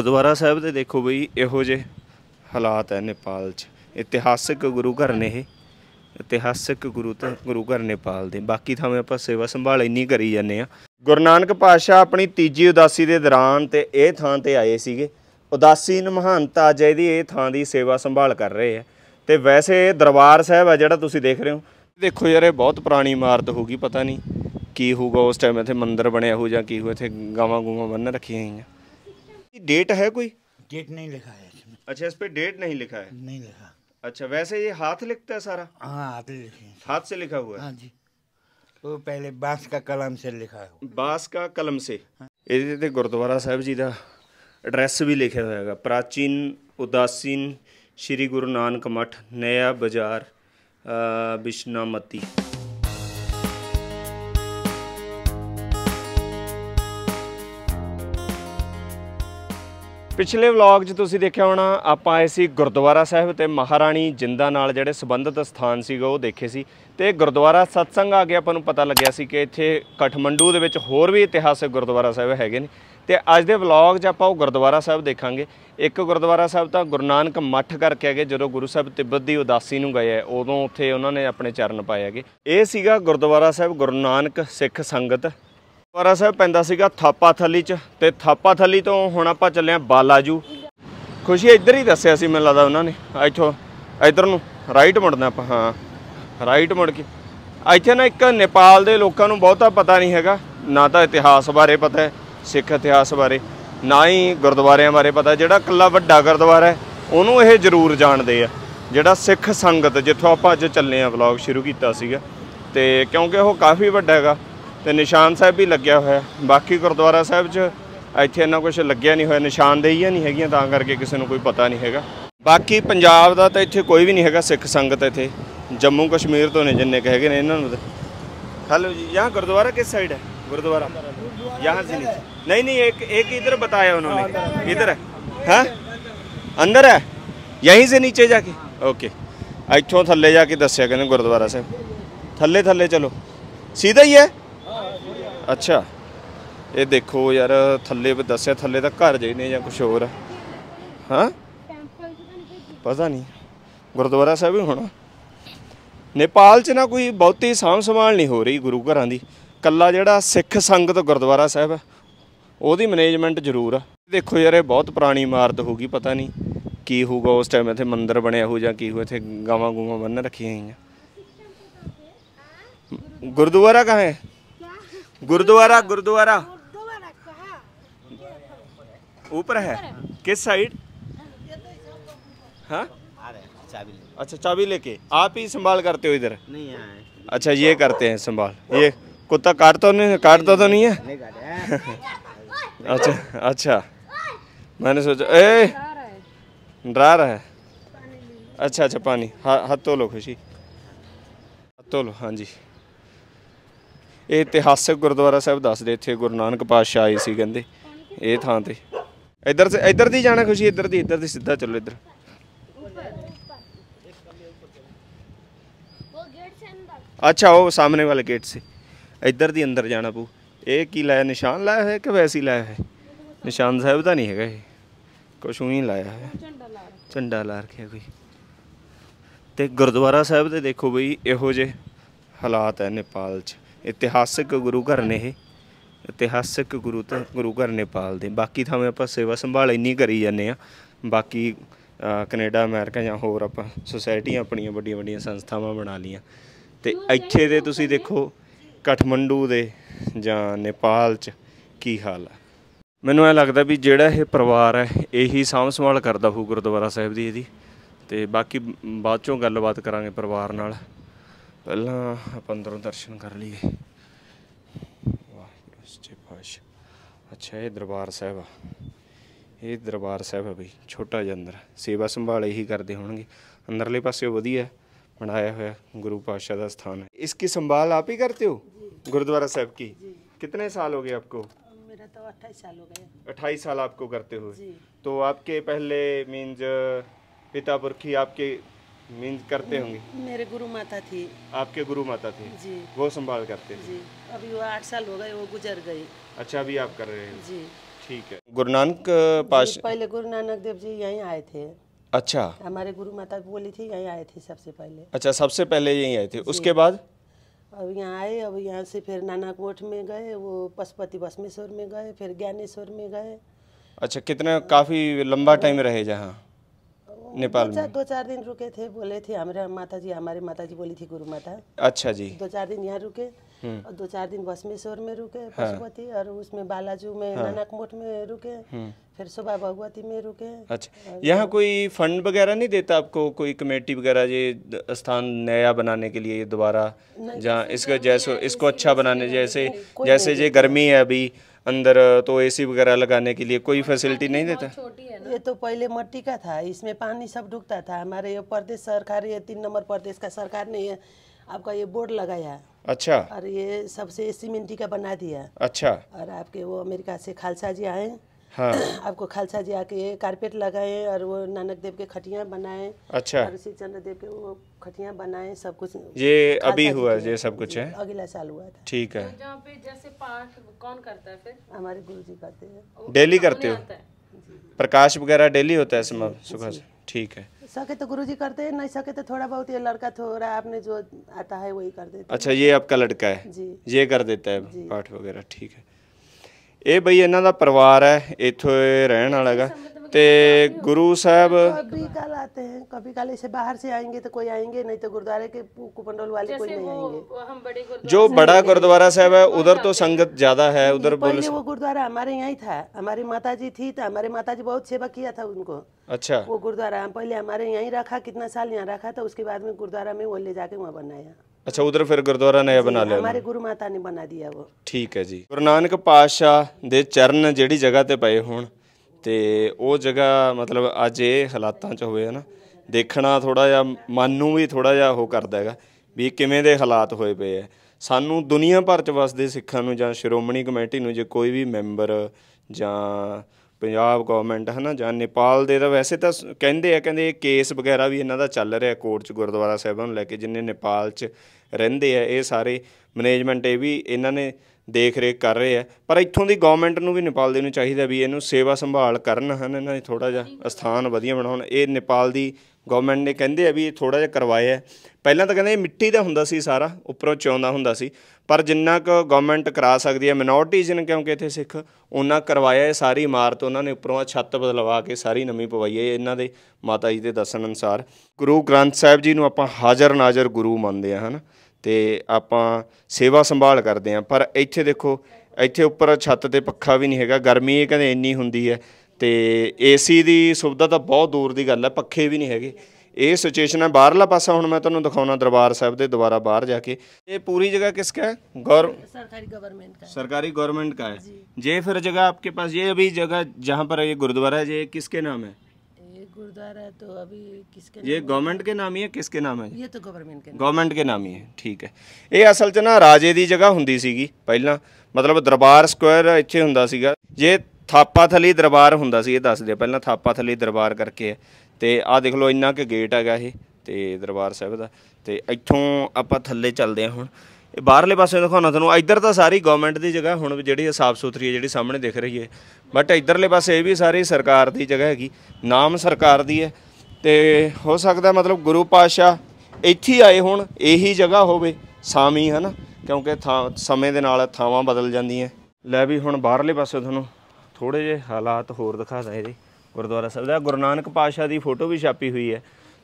ਗੁਰਦੁਆਰਾ ਸਾਹਿਬ ਤੇ ਦੇਖੋ ਬਈ ਇਹੋ ਜੇ ਹਾਲਾਤ ਹੈ ਨੇਪਾਲ 'ਚ ਇਤਿਹਾਸਿਕ ਗੁਰੂ ਘਰ ਨੇ ਇਹ ਇਤਿਹਾਸਿਕ ਗੁਰੂ ਤਾਂ ਗੁਰੂ ਘਰ ਨੇਪਾਲ ਦੇ ਬਾਕੀ ਥਾਵੇਂ ਆਪਾਂ ਸੇਵਾ ਸੰਭਾਲ ਇੰਨੀ ਕਰੀ ਜਾਂਦੇ ਆ ਗੁਰੂ ਨਾਨਕ ਪਾਤਸ਼ਾਹ ਆਪਣੀ ਤੀਜੀ ਉਦਾਸੀ ਦੇ ਦੌਰਾਨ ਤੇ ਇਹ ਥਾਂ ਤੇ ਆਏ ਸੀਗੇ ਉਦਾਸੀਨ ਮਹਾਨਤਾ ਜੈ ਦੀ ਇਹ ਥਾਂ ਦੀ ਸੇਵਾ ਸੰਭਾਲ ਕਰ ਰਹੇ ਆ ਤੇ ਵੈਸੇ ਦਰਬਾਰ ਸਾਹਿਬ ਆ ਜਿਹੜਾ ਤੁਸੀਂ ਦੇਖ ਰਹੇ ਹੋ ਦੇਖੋ ਯਾਰ ਇਹ ਬਹੁਤ ਪੁਰਾਣੀ ਇਮਾਰਤ ਹੋਗੀ ਪਤਾ ਨਹੀਂ ਕੀ ਹੋਊਗਾ ਉਸ ਟਾਈਮ ਇੱਥੇ ਮੰਦਿਰ ਬਣਿਆ ਹੋ ਜਾਂ ਕੀ ਹੋਊ ਇੱਥੇ ਗਾਵਾਂ ਗੂਵਾਂ ਬੰਨ ਰੱਖੀਆਂ ਹੋਈਆਂ डेट है कोई डेट नहीं लिखा है इसमें अच्छा इस पे डेट नहीं लिखा है नहीं लिखा अच्छा वैसे ये हाथ लिखता है सारा हाँ हाथ लिखे हाथ से लिखा हुआ हाँ जी वो पहले बांस का कलम से लिखा है बांस का कलम से ये गुरुद्वारा साहब जी का एड्रैस भी लिखा हुआ प्राचीन उदासीन श्री गुरु नानक मठ नया बाजार बिश्नामती ਪਿਛਲੇ ਵਲੌਗ 'ਚ ਤੁਸੀਂ ਦੇਖਿਆ ਹੋਣਾ ਆਪਾਂ ਆਏ ਸੀ ਗੁਰਦੁਆਰਾ ਸਾਹਿਬ ਤੇ ਮਹਾਰਾਣੀ ਜਿੰਦਾ ਨਾਲ ਜਿਹੜੇ ਸੰਬੰਧਿਤ ਸਥਾਨ ਸੀਗਾ ਉਹ ਦੇਖੇ ਸੀ ਤੇ ਗੁਰਦੁਆਰਾ ਸਤਸੰਗ ਆ ਕੇ ਆਪਾਂ ਨੂੰ ਪਤਾ ਲੱਗਿਆ ਸੀ ਕਿ ਇੱਥੇ ਕਠਮੰਡੂ ਦੇ ਵਿੱਚ ਹੋਰ ਵੀ ਇਤਿਹਾਸਕ ਗੁਰਦੁਆਰਾ ਸਾਹਿਬ ਹੈਗੇ ਨੇ ਤੇ ਅੱਜ ਦੇ ਵਲੌਗ 'ਚ ਆਪਾਂ ਉਹ ਗੁਰਦੁਆਰਾ ਸਾਹਿਬ ਦੇਖਾਂਗੇ ਇੱਕ ਗੁਰਦੁਆਰਾ ਸਾਹਿਬ ਤਾਂ ਗੁਰੂ ਨਾਨਕ ਮੱਠ ਕਰਕੇ ਹੈਗੇ ਜਦੋਂ ਗੁਰੂ ਸਾਹਿਬ ਤਿੱਬਤ ਦੀ ਉਦਾਸੀ ਨੂੰ ਗਏ ਉਦੋਂ ਉੱਥੇ ਉਹਨਾਂ ਨੇ ਆਪਣੇ ਚਰਨ ਪਾਏ ਹੈਗੇ ਇਹ ਸੀਗਾ ਗੁਰਦੁਆਰਾ ਸਾਹਿਬ ਗੁਰੂ ਨਾਨਕ ਸਿੱਖ ਸੰਗਤ ਗੁਰਦੁਆਰਾ ਸਾਹਿਬ ਪੈਂਦਾ ਸੀਗਾ ਥਾਪਾ ਥੱਲੀ ਚ ਤੇ ਥਾਪਾ ਥੱਲੀ ਤੋਂ ਹੁਣ ਆਪਾਂ ਚੱਲੇ ਆ ਬਾਲਾਜੂ ਖੁਸ਼ੀ ਇੱਧਰ ਹੀ ਦੱਸਿਆ ਸੀ ਮੈਨੂੰ ਲੱਗਦਾ ਉਹਨਾਂ ਨੇ ਇੱਥੋਂ ਇੱਧਰ ਨੂੰ ਰਾਈਟ ਮੁੜਨਾ ਆਪਾਂ ਹਾਂ ਰਾਈਟ ਮੁੜ ਕੇ ਇੱਥੇ ਨਾ ਇੱਕ ਨੇਪਾਲ ਦੇ ਲੋਕਾਂ ਨੂੰ ਬਹੁਤਾ ਪਤਾ ਨਹੀਂ ਹੈਗਾ ਨਾ ਤਾਂ ਇਤਿਹਾਸ ਬਾਰੇ ਪਤਾ ਸਿੱਖ ਇਤਿਹਾਸ ਬਾਰੇ ਨਾ ਹੀ ਗੁਰਦੁਆਰਿਆਂ ਬਾਰੇ ਪਤਾ ਜਿਹੜਾ ਕੱਲਾ ਵੱਡਾ ਗੁਰਦੁਆਰਾ ਹੈ ਉਹਨੂੰ ਇਹ ਜ਼ਰੂਰ ਜਾਣਦੇ ਆ ਜਿਹੜਾ ਸਿੱਖ ਸੰਗਤ ਜਿੱਥੋਂ ਆਪਾਂ ਅੱਜ ਚੱਲੇ ਆ ਵਲੌਗ ਸ਼ੁਰੂ ਕੀਤਾ ਸੀਗਾ ਤੇ ਕਿਉਂਕਿ ਉਹ ਕਾਫੀ ਵੱਡਾ ਹੈਗਾ ਤੇ ਨਿਸ਼ਾਨ ਸਾਹਿਬ ਵੀ ਲੱਗਿਆ ਹੋਇਆ ਬਾਕੀ ਗੁਰਦੁਆਰਾ ਸਾਹਿਬ 'ਚ ਇੱਥੇ ਇੰਨਾ ਕੁਝ ਲੱਗਿਆ ਨਹੀਂ ਹੋਇਆ ਨਿਸ਼ਾਨਦੇਹੀਆਂ ਨਹੀਂ ਹੈਗੀਆਂ ਤਾਂ ਕਰਕੇ ਕਿਸੇ ਨੂੰ ਕੋਈ ਪਤਾ ਨਹੀਂ ਹੈਗਾ ਬਾਕੀ ਪੰਜਾਬ ਦਾ ਤਾਂ ਇੱਥੇ ਕੋਈ ਵੀ ਨਹੀਂ ਹੈਗਾ ਸਿੱਖ ਸੰਗਤ ਇੱਥੇ ਜੰਮੂ ਕਸ਼ਮੀਰ ਤੋਂ ਨੇ ਜਿੰਨੇ ਕਹੇਗੇ ਨੇ ਇਹਨਾਂ ਨੂੰ ਜੀ ਗੁਰਦੁਆਰਾ जी ਸਾਈਡ ਹੈ ਗੁਰਦੁਆਰਾ साइड है गुरुद्वारा ਨਹੀਂ ਨਹੀਂ ਇੱਕ ਇੱਕ ਇਧਰ ਬਤਾਇਆ ਉਹਨਾਂ ਨੇ ਇਧਰ ਹੈ ਹਾਂ ਅੰਦਰ ਹੈ ਯਹੀਂ ਸੇ ਨੀਚੇ ਜਾ ਕੇ ਓਕੇ ਇੱਥੋਂ ਥੱਲੇ ਜਾ ਕੇ ਦੱਸਿਆ ਕਹਿੰਦੇ ਗੁਰਦੁਆਰਾ ਸਾਹਿਬ ਥੱਲੇ ਥੱਲੇ ਚਲੋ ਸਿੱਧਾ ਹੀ ਹੈ ਅੱਛਾ ਇਹ ਦੇਖੋ ਯਾਰ ਥੱਲੇ ਵੀ ਦੱਸਿਆ ਥੱਲੇ ਤਾਂ ਘਰ ਜੇ ਨੇ ਜਾਂ ਕੁਝ ਹੋਰ ਹਾਂ ਪਤਾ ਨਹੀਂ ਗੁਰਦੁਆਰਾ ਸਾਹਿਬ ਹੀ ਹੋਣਾ ਨੇਪਾਲ 'ਚ ਨਾ ਕੋਈ ਬਹੁਤੀ ਸਾਂਭ ਸੰਭਾਲ ਨਹੀਂ ਹੋ ਰਹੀ ਗੁਰੂ ਘਰਾਂ ਦੀ ਕੱਲਾ ਜਿਹੜਾ ਸਿੱਖ ਸੰਗਤ ਗੁਰਦੁਆਰਾ ਸਾਹਿਬ ਹੈ ਉਹਦੀ ਮੈਨੇਜਮੈਂਟ ਜ਼ਰੂਰ ਆ ਦੇਖੋ ਯਾਰ ਇਹ ਬਹੁਤ ਪੁਰਾਣੀ ਇਮਾਰਤ ਹੋਗੀ ਪਤਾ ਨਹੀਂ ਕੀ ਹੋਊਗਾ ਉਸ ਟਾਈਮ ਇੱਥੇ ਮੰਦਿਰ ਬਣਿਆ ਹੋ ਜਾਂ ਕੀ ਹੋ ਇੱਥੇ ਗਾਵਾਂ ਗੂਵਾਂ ਬੰਨ ਰੱਖੀਆਂ ਹੋਈਆਂ ਗੁਰਦੁਆਰਾ ਕਹਾਂ ਹੈ गुरुद्वारा गुरुद्वारा हाँ। ऊपर है किस साइड हाँ? अच्छा चाबी लेके आप ही संभाल करते हो इधर नहीं अच्छा ये करते हैं संभाल ये कुत्ता काटता नहीं काटता तो नहीं है हाँ। अच्छा अच्छा मैंने सोचा ए डरा रहा है अच्छा अच्छा पानी हाथ तो लो खुशी हाथ तो लो हाँ जी ਇਹ ਇਤਿਹਾਸਕ ਗੁਰਦੁਆਰਾ ਸਾਹਿਬ ਦੱਸਦੇ ਇੱਥੇ ਗੁਰੂ ਨਾਨਕ ਪਾਤਸ਼ਾਹ ਆਏ ਸੀ ਕਹਿੰਦੇ ਇਹ ਥਾਂ ਤੇ ਇੱਧਰ ਇੱਧਰ ਦੀ ਜਾਣਾ ਖੁਸ਼ੀ ਇੱਧਰ ਦੀ ਇੱਧਰ ਦੀ ਸਿੱਧਾ ਚੱਲੋ ਇੱਧਰ ਅੱਛਾ ਉਹ ਸਾਹਮਣੇ ਵਾਲੇ ਗੇਟ ਸੀ ਇੱਧਰ ਦੀ ਅੰਦਰ ਜਾਣਾ ਪਊ ਇਹ ਕੀ ਲਾਇਆ ਨਿਸ਼ਾਨ ਲਾਇਆ ਹੋਇਆ ਕਿ ਵੈਸੀ ਲਾਇਆ ਹੈ ਨਿਸ਼ਾਨ ਸਾਹਿਬ ਦਾ ਨਹੀਂ ਹੈਗਾ ਇਹ ਕੁਛ ਉਹੀ ਲਾਇਆ ਹੈ ਝੰਡਾ ਲਾ ਰੱਖਿਆ ਕੋਈ ਤੇ ਗੁਰਦੁਆਰਾ ਸਾਹਿਬ ਦੇ ਦੇਖੋ ਬਈ ਇਹੋ ਜੇ ਹਾਲਾਤ ਹੈ ਨੇਪਾਲ 'ਚ ਇਤਿਹਾਸਿਕ ਗੁਰੂ ਘਰ ਨੇ ਇਹ ਇਤਿਹਾਸਿਕ ਗੁਰੂ ਤਾਂ ਗੁਰੂ ਘਰ ਨੇਪਾਲ ਦੇ ਬਾਕੀ ਥਾਵੇਂ ਆਪਾਂ ਸੇਵਾ ਸੰਭਾਲ ਇੰਨੀ ਕਰੀ ਜਾਂਦੇ ਆ ਬਾਕੀ ਕੈਨੇਡਾ ਅਮਰੀਕਾ ਜਾਂ ਹੋਰ ਆਪਾਂ ਸੁਸਾਇਟੀਆਂ ਆਪਣੀਆਂ ਵੱਡੀਆਂ ਵੱਡੀਆਂ ਸੰਸਥਾਵਾਂ ਬਣਾ ਲੀਆਂ ਤੇ ਇੱਥੇ ਦੇ ਤੁਸੀਂ ਦੇਖੋ ਕਠਮੰਡੂ ਦੇ ਜਾਂ ਨੇਪਾਲ 'ਚ ਕੀ ਹਾਲ ਆ ਮੈਨੂੰ ਇਹ ਲੱਗਦਾ ਵੀ ਜਿਹੜਾ ਇਹ ਪਰਿਵਾਰ ਹੈ ਇਹੀ ਸਾਂਭ ਸੰਭਾਲ ਕਰਦਾ ਹੋਊ ਗੁਰਦੁਆਰਾ ਸਾਹਿਬ ਦੀ ਇਹਦੀ ਤੇ ਬਾਕੀ ਬਾਅਦ ਚੋਂ ਗੱਲਬਾਤ ਕਰਾਂਗੇ ਪਰਿਵਾਰ ਨਾਲ ਪਹਿਲਾਂ ਆਪਾਂ ਅੰਦਰੋਂ ਦਰਸ਼ਨ ਕਰ ਲਈਏ ਵਾਹਿਗੁਰੂ ਸੱਚੇ ਪਾਤਸ਼ਾਹ ਅੱਛਾ ਇਹ ਦਰਬਾਰ ਸਾਹਿਬ ਆ ਇਹ ਦਰਬਾਰ ਸਾਹਿਬ ਹੈ ਬਈ ਛੋਟਾ ਜਿਹਾ ਅੰਦਰ ਸੇਵਾ ਸੰਭਾਲ ਇਹੀ ਕਰਦੇ ਹੋਣਗੇ ਅੰਦਰਲੇ ਪਾਸੇ ਵਧੀਆ ਬਣਾਇਆ ਹੋਇਆ ਗੁਰੂ ਪਾਤਸ਼ਾਹ ਦਾ ਸਥਾਨ ਹੈ ਇਸ ਕੀ ਸੰਭਾਲ ਆਪ ਹੀ ਕਰਤੇ ਹੋ ਗੁਰਦੁਆਰਾ ਸਾਹਿਬ ਕੀ ਕਿੰਨੇ ਸਾਲ ਹੋ ਗਏ ਆਪਕੋ ਮੇਰਾ ਤਾਂ 28 ਸਾਲ ਹੋ ਗਏ 28 ਸਾਲ ਆਪਕੋ ਕਰਤੇ ਹੋ ਜੀ ਤੋ ਆਪਕੇ ਪਹਿਲੇ ਮੀਨਜ ਪਿਤਾ ਪੁਰਖੀ ਆਪਕੇ मीन्स करते होंगे मेरे गुरु माता थी आपके गुरु माता थी जी वो संभाल करते थे जी अभी वो आठ साल हो गए वो गुजर गई अच्छा अभी आप कर रहे हैं जी ठीक है गुरु नानक पास पहले गुरु नानक देव जी यहीं आए थे अच्छा हमारे गुरु माता बोली थी यहीं आए थे सबसे पहले अच्छा सबसे पहले यहीं आए थे उसके बाद अब यहाँ आए अब यहाँ से फिर नाना कोठ में गए वो पशुपति बसमेश्वर में गए फिर ज्ञानेश्वर में गए अच्छा कितना काफ़ी लंबा टाइम रहे जहाँ नेपाल में दो चार दिन रुके थे बोले थे हमारे माता जी हमारे माता जी बोली थी गुरु माता अच्छा जी दो चार दिन यहाँ रुके हम्म। और दो चार दिन बसमेश्वर में रुके हाँ। पशुपति और उसमें बालाजू में हाँ। नानक नानकमोट में रुके हम्म। फिर सुबह भगवती में रुके अच्छा यहाँ कोई फंड वगैरह नहीं देता आपको कोई कमेटी वगैरह ये स्थान नया बनाने के लिए दोबारा जहाँ इसका जैसे इसको अच्छा बनाने जैसे जैसे ये गर्मी है अभी अंदर तो एसी वगैरह लगाने के लिए कोई फैसिलिटी नहीं देता ये तो पहले मट्टी का था इसमें पानी सब ढुकता था हमारे ये प्रदेश सरकार ये तीन नंबर प्रदेश का सरकार ने ये आपका ये बोर्ड लगाया अच्छा और ये सबसे सीमेंटी का बना दिया अच्छा और आपके वो अमेरिका से खालसा जी आए हाँ। आपको खालसा जी आके कारपेट लगाए और वो नानक देव के खटिया बनाए अच्छा और श्री चंद्र देव के वो खटिया बनाए सब कुछ ये अभी हुआ ये सब कुछ है अगला साल हुआ था ठीक है तो पे जैसे पाठ कौन करता है फिर हमारे गुरु जी करते हैं डेली करते हो प्रकाश वगैरह डेली होता है इसमें सुबह से ठीक है सके तो गुरुजी करते हैं नहीं सके तो थोड़ा बहुत ये लड़का थोड़ा आपने जो आता है वही कर देते अच्छा ये आपका लड़का है जी ये कर देता है पाठ वगैरह ठीक है ਇਹ ਬਈ ਇਹਨਾਂ ਦਾ ਪਰਿਵਾਰ ਹੈ ਇੱਥੋਂ ਇਹ ਰਹਿਣ ਵਾਲਾ ਹੈਗਾ ਤੇ ਗੁਰੂ कभी कल आते हैं कभी कल ऐसे बाहर से आएंगे तो कोई आएंगे नहीं तो गुरुद्वारे के कुपंडोल वाले कोई नहीं आएंगे जो बड़ा गुरुद्वारा साहब है उधर तो संगत ज्यादा है उधर पहले वो गुरुद्वारा हमारे यहाँ ही था हमारी माता जी थी तो हमारे माता जी बहुत सेवा किया था उनको अच्छा वो गुरुद्वारा हम पहले हमारे यहाँ ही रखा कितना साल यहाँ रखा था उसके बाद में गुरुद्वारा में वो ले जाके वहाँ बनाया अच्छा उधर फिर गुरुद्वारा नया बना लिया हमारे ਗੁਰੂ ਮਾਤਾ ਨੇ ਬਣਾ ਦਿਆ ਉਹ ਠੀਕ ਹੈ ਜੀ ਗੁਰੂ ਨਾਨਕ ਪਾਤਸ਼ਾਹ ਦੇ ਚਰਨ ਜਿਹੜੀ ਜਗ੍ਹਾ ਤੇ ਪਏ ਹੋਣ ਤੇ ਉਹ ਜਗ੍ਹਾ ਮਤਲਬ ਅੱਜ ਇਹ ਹਾਲਾਤਾਂ 'ਚ ਹੋਏ ਹਨਾ ਦੇਖਣਾ ਥੋੜਾ ਜਿਹਾ ਮਨ ਨੂੰ ਵੀ ਥੋੜਾ ਜਿਹਾ ਉਹ ਕਰਦਾ ਹੈਗਾ ਵੀ ਕਿਵੇਂ ਦੇ ਹਾਲਾਤ ਹੋਏ ਪਏ ਆ ਸਾਨੂੰ ਦੁਨੀਆ ਭਰ 'ਚ ਵਸਦੇ ਸਿੱਖਾਂ ਨੂੰ ਜਾਂ ਸ਼੍ਰੋਮਣੀ ਕਮੇਟੀ ਨੂੰ ਜੇ ਕੋਈ ਵੀ ਮੈਂਬਰ ਜਾਂ ਪੰਜਾਬ ਗਵਰਨਮੈਂਟ ਹੈ ਨਾ ਜਾਂ ਨੇਪਾਲ ਦੇ ਤਾਂ ਵੈਸੇ ਤਾਂ ਕਹਿੰਦੇ ਆ ਕਹਿੰਦੇ ਕੇਸ ਵਗੈਰਾ ਵੀ ਇਹਨਾਂ ਦਾ ਚੱਲ ਰਿਹਾ ਕੋਰਟ 'ਚ ਗੁਰਦੁਆਰਾ ਸਾਹਿਬਾਂ ਨੂੰ ਲੈ ਕੇ ਜਿੰਨੇ ਨੇਪਾਲ 'ਚ ਰਹਿੰਦੇ ਆ ਇਹ ਸਾਰੇ ਮੈਨੇਜਮੈਂਟ ਇਹ ਵੀ ਇਹਨਾਂ ਨੇ ਦੇਖ ਰੇਖ ਕਰ ਰਹੇ ਆ ਪਰ ਇੱਥੋਂ ਦੀ ਗਵਰਨਮੈਂਟ ਨੂੰ ਵੀ ਨੇਪਾਲ ਦੇ ਨੂੰ ਚਾਹੀਦਾ ਵੀ ਇਹਨੂੰ ਸੇਵਾ ਸੰਭਾਲ ਕਰਨ ਹਨ ਇਹਨਾਂ ਨੇ ਥੋੜਾ ਜਿਹਾ ਸਥਾਨ ਵਧੀਆ ਬਣਾਉਣ ਇਹ ਨੇਪਾਲ ਦੀ ਗਵਰਨਮੈਂਟ ਨੇ ਕਹਿੰਦੇ ਆ ਵੀ ਇਹ ਥੋੜਾ ਜਿਹਾ ਕਰਵਾਇਆ ਪਹਿਲਾਂ ਤਾਂ ਕਹਿੰਦੇ ਮਿੱਟੀ ਦਾ ਹੁੰਦਾ ਸੀ ਸਾਰਾ ਉੱਪਰੋਂ ਚੌਂਦਾ ਹੁੰਦਾ ਸੀ ਪਰ ਜਿੰਨਾ ਕੁ ਗਵਰਨਮੈਂਟ ਕਰਾ ਸਕਦੀ ਹੈ ਮਿਨੋਰਟੀਜ਼ ਨੇ ਕਿਉਂਕਿ ਇੱਥੇ ਸਿੱਖ ਉਹਨਾਂ ਕਰਵਾਇਆ ਹੈ ਸਾਰੀ ਇਮਾਰਤ ਉਹਨਾਂ ਨੇ ਉੱਪਰੋਂ ਆ ਛੱਤ ਬਦਲਵਾ ਕੇ ਸਾਰੀ ਨਵੀਂ ਪਵਾਈ ਹੈ ਇਹਨਾਂ ਦੇ ਮਾਤਾ ਜੀ ਦੇ ਦੱਸਣ ਅਨਸਾਰ ਗੁਰੂ ਗ੍ਰੰਥ ਸਾਹਿਬ ਜੀ ਨੂੰ ਆਪਾਂ ਹਾਜ਼ਰ ਨਾਜ਼ਰ ਗੁਰੂ ਮੰਨਦੇ ਆ ਹਨ ਤੇ ਆਪਾਂ ਸੇਵਾ ਸੰਭਾਲ ਕਰਦੇ ਆ ਪਰ ਇੱਥੇ ਦੇਖੋ ਇੱਥੇ ਉੱਪਰ ਛੱਤ ਤੇ ਪੱਖਾ ਵੀ ਨਹੀਂ ਹੈਗਾ ਗਰਮੀ ਇਹ ਕਹਿੰਦੇ ਇੰਨੀ ਹੁੰਦੀ ਹੈ ਤੇ ਏਸੀ ਦੀ ਸੁਵਿਧਾ ਤਾਂ ਬਹੁਤ ਦੂਰ ਦੀ ਗੱਲ ਹੈ ਪੱਖੇ ਵੀ ਨਹੀਂ ਹੈਗੇ ਇਹ ਸਿਚੁਏਸ਼ਨ ਹੈ ਬਾਹਰਲਾ ਪਾਸਾ ਹੁਣ ਮੈਂ ਤੁਹਾਨੂੰ ਦਿਖਾਉਣਾ ਦਰਬਾਰ ਸਾਹਿਬ ਦੇ ਦੁਬਾਰਾ ਬਾਹਰ ਜਾ ਕੇ ਇਹ ਪੂਰੀ ਜਗ੍ਹਾ ਕਿਸ ਕਾ ਹੈ ਗੌਰ ਸਰਕਾਰੀ ਗਵਰਨਮੈਂਟ का है। सरकारी गवर्नमेंट का है ये फिर जगह आपके पास ये अभी जगह जहाँ पर ये गुरुद्वारा ਹੈ ये किसके नाम ਹੈ ये गुरुद्वारा है तो ये गवर्नमेंट के नाम ही है किसके नाम है ये तो गवर्नमेंट के ਗਵਰਨਮੈਂਟ ਦੇ ਨਾਮ ਹੀ ਹੈ ਠੀਕ ਹੈ ਇਹ ਅਸਲ 'ਚ ਨਾ ਰਾਜੇ ਦੀ ਜਗ੍ਹਾ ਹੁੰਦੀ ਸੀਗੀ ਪਹਿਲਾਂ ਮਤਲਬ ਦਰਬਾਰ ਸਕੁਆਇਰ ਇੱਥੇ ਹੁੰਦਾ ਸੀਗਾ ਜੇ ਥਾਪਾ ਥਲੀ ਦਰਬਾਰ ਹੁੰਦਾ ਸੀ ਇਹ ਦੱਸ ਦਿਆ ਤੇ ਆਹ ਦੇਖ ਲਓ ਇੰਨਾ ਕਿ ਗੇਟ ਹੈਗਾ ਇਹ ਤੇ ਦਰਬਾਰ ਸਾਹਿਬ ਦਾ ਤੇ ਇੱਥੋਂ ਆਪਾਂ ਥੱਲੇ ਚੱਲਦੇ ਹਾਂ ਹੁਣ ਇਹ ਬਾਹਰਲੇ ਪਾਸੇ ਦਿਖਾਉਣਾ ਤੁਹਾਨੂੰ ਇੱਧਰ ਤਾਂ ਸਾਰੀ ਗਵਰਨਮੈਂਟ ਦੀ ਜਗ੍ਹਾ ਹੁਣ ਜਿਹੜੀ ਸਾਫ਼ ਸੁਥਰੀ ਹੈ ਜਿਹੜੀ ਸਾਹਮਣੇ ਦਿਖ ਰਹੀ ਹੈ ਬਟ ਇੱਧਰਲੇ ਪਾਸੇ ਇਹ ਵੀ ਸਾਰੀ ਸਰਕਾਰ ਦੀ ਜਗ੍ਹਾ ਹੈਗੀ ਨਾਮ ਸਰਕਾਰ ਦੀ ਹੈ ਤੇ ਹੋ ਸਕਦਾ ਮਤਲਬ ਗੁਰੂ ਪਾਸ਼ਾ ਇੱਥੇ ਆਏ ਹੁਣ ਇਹੀ ਜਗ੍ਹਾ ਹੋਵੇ ਸਾਮੀ ਹਨਾ ਕਿਉਂਕਿ ਥਾਂ ਸਮੇਂ ਦੇ ਨਾਲ ਥਾਵਾਂ ਬਦਲ ਜਾਂਦੀਆਂ ਲੈ ਵੀ ਹੁਣ ਬਾਹਰਲੇ ਪਾਸੇ ਤੁਹਾਨੂੰ ਥੋੜੇ ਜਿਹੇ ਹਾਲਾਤ ਹੋਰ ਦਿਖਾ ਦਾਂ ਇਹਦੇ ਗੁਰਦੁਆਰਾ ਸਾਹਿਬ ਦਾ ਗੁਰੂ ਨਾਨਕ ਪਾਸ਼ਾ ਦੀ ਫੋਟੋ भी छापी हुई है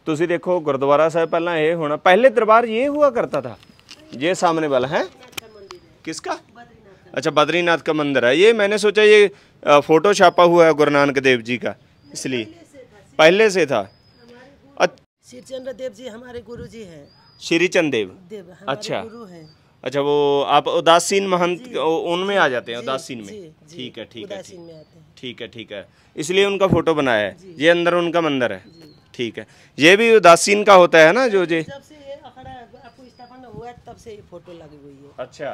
ਤੁਸੀਂ ਦੇਖੋ ਗੁਰਦੁਆਰਾ ਸਾਹਿਬ ਪਹਿਲਾਂ ਇਹ ਹੋਣਾ ਪਹਿਲੇ ਦਰਬਾਰ ਇਹ हुआ करता था ये सामने वाला है किसका अच्छा बद्रीनाथ का मंदिर है ये मैंने सोचा ये फ़ोटो छापा हुआ है गुरु नानक देव जी का इसलिए पहले से था श्री चंद्र देव जी हमारे गुरु जी हैं श्री चंद देव, देव अच्छा गुरु हैं अच्छा वो आप उदासीन महंत उनमें आ जाते हैं उदासीन में ठीक है ठीक है ठीक है ठीक है इसलिए उनका फोटो बनाया है ये अंदर उनका मंदिर है ठीक है ये भी उदासीन का होता है ना जो जी तब से ये फोटो लगी हुई है अच्छा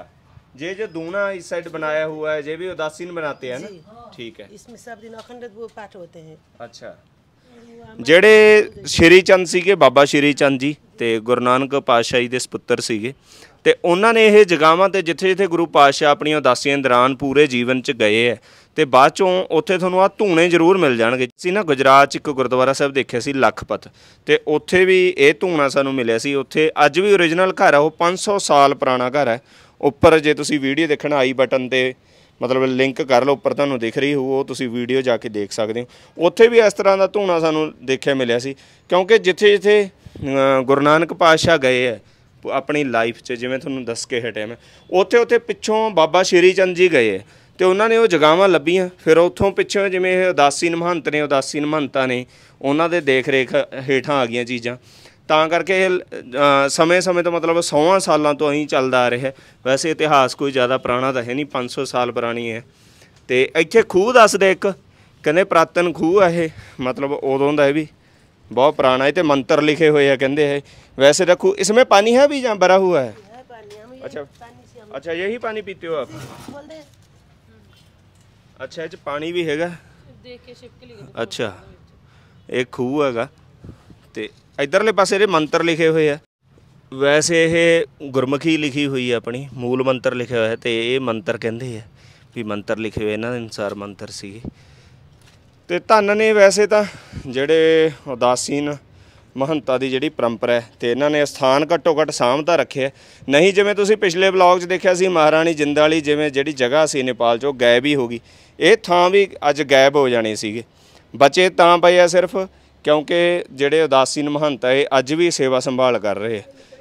ये जो दूना इस साइड बनाया हुआ है ये भी उदासीन बनाते हैं ना हाँ। ठीक है इसमें सब दिन अखंड पाठ होते हैं अच्छा ਜਿਹੜੇ ਸ਼੍ਰੀ ਚੰਦ ਸੀਗੇ ਬਾਬਾ ਸ਼੍ਰੀ ਚੰਦ ਜੀ ਤੇ ਗੁਰੂ ਨਾਨਕ ਪਾਤਸ਼ਾਹੀ ਦੇ ਸੁਪੁੱਤਰ ਸੀਗੇ ਤੇ ਉਹਨਾਂ ਨੇ ਇਹ ਜਗਾਵਾਂ ਤੇ ਜਿੱਥੇ-ਜਿੱਥੇ ਗੁਰੂ ਪਾਤਸ਼ਾਹ ਆਪਣੀਆਂ ਦਾਸੀਆਂ ਦੌਰਾਨ ਪੂਰੇ ਜੀਵਨ 'ਚ ਗਏ ਐ ਤੇ ਬਾਅਦ ਚੋਂ ਉੱਥੇ ਤੁਹਾਨੂੰ ਆ ਧੂਣੇ ਜ਼ਰੂਰ ਮਿਲ ਜਾਣਗੇ ਅਸੀਂ ਨਾ ਗੁਜਰਾਤ 'ਚ ਇੱਕ ਗੁਰਦੁਆਰਾ ਸਾਹਿਬ ਦੇਖਿਆ ਸੀ ਲਖਪਤ ਤੇ ਉੱਥੇ ਵੀ ਇਹ ਧੂਣਾ ਸਾਨੂੰ ਮਿਲਿਆ ਸੀ ਉੱਥੇ ਅੱਜ ਵੀ origignal ਘਰ ਆ ਉਹ 500 ਸਾਲ ਪੁਰਾਣਾ ਘਰ ਹੈ ਉੱਪਰ ਜੇ ਤੁਸੀਂ ਵੀਡੀਓ ਦੇਖਣਾ ਆਈ ਬਟਨ ਤੇ ਮਤਲਬ ਲਿੰਕ ਕਰ ਲਓ ਉੱਪਰ ਤੁਹਾਨੂੰ ਦਿਖ ਰਹੀ ਹੋਊ ਉਹ ਤੁਸੀਂ ਵੀਡੀਓ ਜਾ ਕੇ ਦੇਖ ਸਕਦੇ ਹੋ ਉੱਥੇ ਵੀ ਇਸ ਤਰ੍ਹਾਂ ਦਾ ਧੂਣਾ ਸਾਨੂੰ ਦੇਖਿਆ ਮਿਲਿਆ ਸੀ ਕਿਉਂਕਿ ਜਿੱਥੇ ਜਿੱਥੇ ਗੁਰੂ ਨਾਨਕ ਪਾਤਸ਼ਾਹ ਗਏ ਐ ਆਪਣੀ ਲਾਈਫ 'ਚ ਜਿਵੇਂ ਤੁਹਾਨੂੰ ਦੱਸ ਕੇ ਹਟਿਆ ਮੈਂ ਉੱਥੇ ਉੱਥੇ ਪਿੱਛੋਂ ਬਾਬਾ ਸ਼ੇਰੀ ਚੰਦ ਜੀ ਗਏ ਤੇ ਉਹਨਾਂ ਨੇ ਉਹ ਜਗਾਵਾਂ ਲੱਭੀਆਂ ਫਿਰ ਉੱਥੋਂ ਪਿੱਛੋਂ ਜਿਵੇਂ ਇਹ ਉਦਾਸੀ ਨਮਹੰਤ ਨੇ ਉਦਾਸੀ ਨਮਹੰਤਾ ਨੇ ਉਹਨਾਂ ਦੇ ਦੇਖ-ਰੇਖ ਹੇਠਾਂ ਆ ਗਈਆਂ ਚੀਜ਼ਾਂ ਤਾਂ ਕਰਕੇ ਸਮੇਂ-ਸਮੇਂ ਤੋਂ ਮਤਲਬ 100 ਸਾਲਾਂ ਤੋਂ ਅਹੀਂ ਚੱਲਦਾ ਆ ਰਿਹਾ ਵੈਸੇ ਇਤਿਹਾਸ ਕੋਈ ਜ਼ਿਆਦਾ ਪੁਰਾਣਾ ਤਾਂ ਹੈ ਨਹੀਂ 500 ਸਾਲ ਪੁਰਾਣੀ ਹੈ ਤੇ ਇੱਥੇ ਖੂਹ ਦੱਸਦੇ ਇੱਕ ਕਹਿੰਦੇ ਪ੍ਰਾਤਨ ਖੂਹ ਆ ਇਹ ਮਤਲਬ ਉਦੋਂ ਦਾ ਇਹ ਵੀ ਬਹੁਤ ਪੁਰਾਣਾ ਇਹ ਤੇ ਮੰਤਰ ਲਿਖੇ ਹੋਏ ਆ ਕਹਿੰਦੇ ਹੈ ਵੈਸੇ ਰੱਖੂ ਇਸ ਵਿੱਚ ਪਾਣੀ ਹੈ ਵੀ ਜਾਂ ਬਰਾ ਹੋਇਆ ਹੈ ਅੱਛਾ ਪਾਣੀ ਸੀ ਪਾਣੀ ਪੀਤੇ ਹੋ ਆਪ ਅੱਛਾ ਇਹ ਪਾਣੀ ਵੀ ਹੈਗਾ ਅੱਛਾ ਇਹ ਖੂਹ ਹੈਗਾ ਤੇ ਇਧਰਲੇ ਪਾਸੇ ਇਹ ਮੰਤਰ ਲਿਖੇ ਹੋਏ ਆ ਵੈਸੇ ਇਹ ਗੁਰਮੁਖੀ ਲਿਖੀ ਹੋਈ ਹੈ ਆਪਣੀ ਮੂਲ ਮੰਤਰ ਲਿਖਿਆ ਹੋਇਆ ਹੈ ਤੇ ਇਹ ਮੰਤਰ ਕਹਿੰਦੇ ਆ ਵੀ ਮੰਤਰ ਲਿਖੇ ਹੋਏ ਇਹਨਾਂ ਦੇ ਅਨਸਾਰ ਮੰਤਰ ਸੀ ਤੇ ਧੰਨ ਨੇ ਵੈਸੇ ਤਾਂ ਜਿਹੜੇ ਉਦਾਸੀਨ ਮਹੰਤਾ ਦੀ ਜਿਹੜੀ ਪਰੰਪਰਾ ਹੈ ਤੇ ਇਹਨਾਂ ਨੇ ਸਥਾਨ ਘੱਟੋ ਘੱਟ ਸਾਹਮਣਾ ਰੱਖਿਆ ਨਹੀਂ ਜਿਵੇਂ ਤੁਸੀਂ ਪਿਛਲੇ ਬਲੌਗ 'ਚ ਦੇਖਿਆ ਸੀ ਮਹਾਰਾਣੀ ਜਿੰਦਾਲੀ ਜਿਵੇਂ ਜਿਹੜੀ ਜਗ੍ਹਾ ਸੀ ਨੇਪਾਲ 'ਚ ਉਹ ਗਾਇਬ ਹੀ ਹੋ ਗਈ ਇਹ ਥਾਂ ਵੀ ਅੱਜ ਗਾਇਬ ਹੋ ਜਾਣੀ ਸੀਗੇ ਬਚੇ ਤਾਂ ਪਏ ਆ ਸਿਰਫ ਕਿਉਂਕਿ ਜਿਹੜੇ ਉਦਾਸੀਨ ਮਹੰਤਾ ਇਹ ਅੱਜ ਵੀ ਸੇਵਾ ਸੰਭਾਲ ਕਰ ਰਹੇ ਆ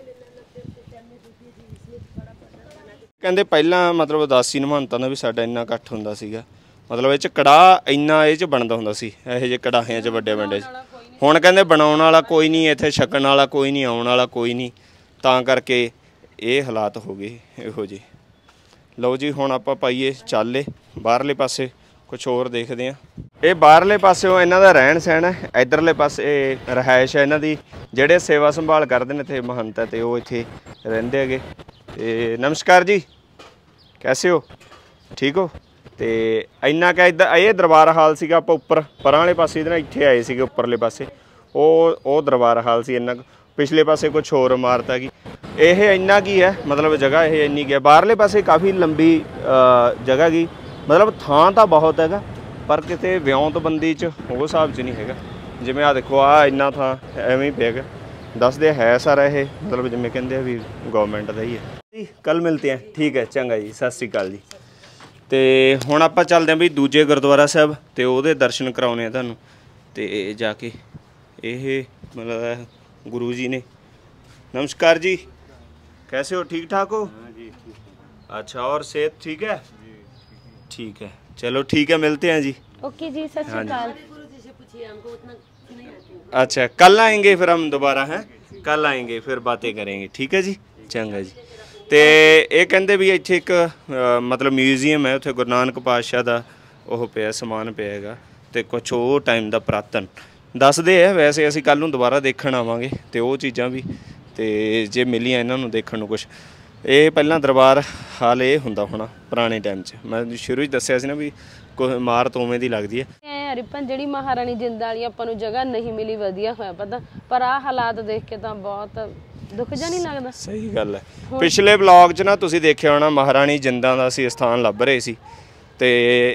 ਕਹਿੰਦੇ ਪਹਿਲਾਂ ਮਤਲਬ ਉਦਾਸੀਨ ਮਹੰਤਾ ਦਾ ਵੀ ਸਾਡਾ ਇੰਨਾ ਇਕੱਠ ਹੁੰਦਾ ਸੀਗਾ ਮਤਲਬ ਇਹ ਚ ਕੜਾ ਇੰਨਾ ਇਹ ਚ ਬਣਦਾ ਹੁੰਦਾ ਸੀ ਇਹੋ ਜਿਹੇ ਕੜਾਹਿਆਂ ਚ ਵੱਡੇ ਵੱਡੇ ਹੁਣ ਕਹਿੰਦੇ ਬਣਾਉਣ ਵਾਲਾ ਕੋਈ ਨਹੀਂ ਇੱਥੇ ਛਕਣ ਵਾਲਾ ਕੋਈ ਨਹੀਂ ਆਉਣ ਵਾਲਾ ਕੋਈ ਨਹੀਂ ਤਾਂ ਕਰਕੇ ਇਹ ਹਾਲਾਤ ਹੋ ਗਏ ਇਹੋ ਜੀ ਲਓ ਜੀ ਹੁਣ ਆਪਾਂ ਪਾਈਏ ਚੱਲੇ ਬਾਹਰਲੇ ਪਾਸੇ ਕੁਝ ਹੋਰ ਦੇਖਦੇ ਆ ਇਹ ਬਾਹਰਲੇ ਪਾਸੇ ਇਹਨਾਂ ਦਾ ਰਹਿਣ ਸਹਿਣ ਹੈ ਇਧਰਲੇ ਪਾਸੇ ਰਹਾਇਸ਼ ਹੈ ਇਹਨਾਂ ਦੀ ਜਿਹੜੇ ਸੇਵਾ ਸੰਭਾਲ ਕਰਦੇ ਨੇ ਇੱਥੇ ਮਹੰਤ ਹੈ ਤੇ ਉਹ ਇੱਥੇ ਰਹਿੰਦੇ ਹੈਗੇ ਤੇ ਨਮਸਕਾਰ ਜੀ ਕੈਸੇ ਹੋ ਠੀਕ ਹੋ ਤੇ ਇੰਨਾ ਕਿ ਇਹ ਦਰਬਾਰ ਹਾਲ ਸੀਗਾ ਆਪਾਂ ਉੱਪਰ ਪਰਾਂ ਵਾਲੇ ਪਾਸੇ ਇਹਦੇ ਨਾਲ ਇੱਥੇ ਆਏ ਸੀਗੇ ਉੱਪਰਲੇ ਪਾਸੇ ਉਹ ਉਹ ਦਰਬਾਰ ਹਾਲ ਸੀ ਇੰਨਾ ਪਿਛਲੇ ਪਾਸੇ ਕੁਝ ਹੋਰ ਇਮਾਰਤ ਗਈ ਇਹ ਇੰਨਾ ਕੀ ਹੈ ਮਤਲਬ ਜਗ੍ਹਾ ਇਹ ਇੰਨੀ ਕੀ ਹੈ ਬਾਹਰਲੇ ਪਾਸੇ ਕਾਫੀ ਲੰਬੀ ਜਗ੍ਹਾ ਗਈ ਮਤਲਬ ਥਾਂ ਤਾਂ ਬਹੁਤ ਹੈਗਾ ਪਰ ਕਿਤੇ ਵਿਉਂਤਬੰਦੀ ਚ ਉਹ ਸਾਹਿਬ ਚ ਨਹੀਂ ਹੈਗਾ ਜਿਵੇਂ ਆ ਦੇਖੋ ਆ ਇੰਨਾ ਥਾਂ ਐਵੇਂ ਹੀ ਪਿਆ ਦੱਸਦੇ ਹੈ ਸਾਰਾ ਇਹ ਮਤਲਬ ਜਿਵੇਂ ਕਹਿੰਦੇ ਆ ਵੀ ਗਵਰਨਮੈਂਟ ਦਾ ਹੀ ਹੈ ਜੀ ਕੱਲ ਮਿਲਤੇ ਆ ਠੀਕ ਹੈ ਚੰਗਾ ਜੀ ਸਤਿ ਸ੍ਰੀ ਅਕਾਲ ਜੀ ਤੇ ਹੁਣ ਆਪਾਂ ਚੱਲਦੇ ਆਂ ਵੀ ਦੂਜੇ ਗੁਰਦੁਆਰਾ ਸਾਹਿਬ ਤੇ ਉਹਦੇ ਦਰਸ਼ਨ ਕਰਾਉਨੇ ਆ ਤੁਹਾਨੂੰ ਤੇ ਜਾ ਕੇ ਇਹ ਮਤਲਬ ਗੁਰੂ ਜੀ ਨੇ ਨਮਸਕਾਰ ਜੀ ਕੈਸੇ ਹੋ ਠੀਕ ਠਾਕ ਹੋ ਹਾਂ ਜੀ ਅੱਛਾ ਔਰ ਸਿਹਤ ਠੀਕ ਹੈ ਜੀ ਠੀਕ ਹੈ ਚਲੋ ਠੀਕ ਹੈ ਮਿਲਤੇ ਆਂ ਜੀ ਓਕੇ ਜੀ ਸਤਿ ਸ਼੍ਰੀ ਅਕਾਲ ਅੱਛਾ ਕੱਲ ਆਏਗੇ ਫਿਰ ਹਮ ਦੁਬਾਰਾ ਹੈ ਕੱਲ ਆਏਗੇ ਫਿਰ ਬਾਤیں ਕਰेंगे ਠੀਕ ਹੈ ਜੀ ਚੰਗਾ ਜੀ ਤੇ ਇਹ ਕਹਿੰਦੇ ਵੀ ਇੱਥੇ ਇੱਕ ਮਤਲਬ ਮਿਊਜ਼ੀਅਮ ਹੈ ਉੱਥੇ ਗੁਰੂ ਨਾਨਕ ਪਾਤਸ਼ਾਹ ਦਾ ਉਹ ਪਿਆ ਸਮਾਨ ਪਿਆਗਾ ਤੇ ਕੁਝ ਉਹ ਟਾਈਮ ਦਾ ਪ੍ਰਾਤਨ ਦੱਸਦੇ ਆ ਵੈਸੇ ਅਸੀਂ ਕੱਲ ਨੂੰ ਦੁਬਾਰਾ ਦੇਖਣ ਆਵਾਂਗੇ ਤੇ ਉਹ ਚੀਜ਼ਾਂ ਵੀ ਤੇ ਜੇ ਮਿਲੀਆਂ ਇਹਨਾਂ ਨੂੰ ਦੇਖਣ ਨੂੰ ਕੁਝ ਇਹ ਪਹਿਲਾਂ ਦਰਬਾਰ ਹਾਲ ਇਹ ਹੁੰਦਾ ਹੋਣਾ ਪੁਰਾਣੇ ਟਾਈਮ 'ਚ ਮੈਂ ਸ਼ੁਰੂ 'ਚ ਦੱਸਿਆ ਸੀ ਨਾ ਵੀ ਕੋਈ ਇਮਾਰਤ ਉਵੇਂ ਦੀ ਲੱਗਦੀ ਹੈ ਐ ਰਿਪਨ ਜਿਹੜੀ ਮਹਾਰਾਣੀ ਜਿੰਦ ਵਾਲੀ ਆਪਾਂ ਨੂੰ ਜਗ੍ਹਾ ਨਹੀਂ ਮਿਲੀ ਵਧੀਆ ਹੋਇਆ ਪਤਾ ਪਰ ਆ ਹਾਲਾਤ ਦੇਖ ਕੇ ਤਾਂ ਬਹੁਤ ਦੁੱਖ ਜਾਂ ਨਹੀਂ ਲੱਗਦਾ ਸਹੀ ਗੱਲ ਹੈ ਪਿਛਲੇ ਵਲੌਗ 'ਚ ਨਾ ਤੁਸੀਂ ਦੇਖਿਆ ਹੋਣਾ ਮਹਾਰਾਣੀ ਜਿੰਦਾਂ ਦਾ ਸੀ ਸਥਾਨ ਲੱਭ ਰਹੇ ਸੀ ਤੇ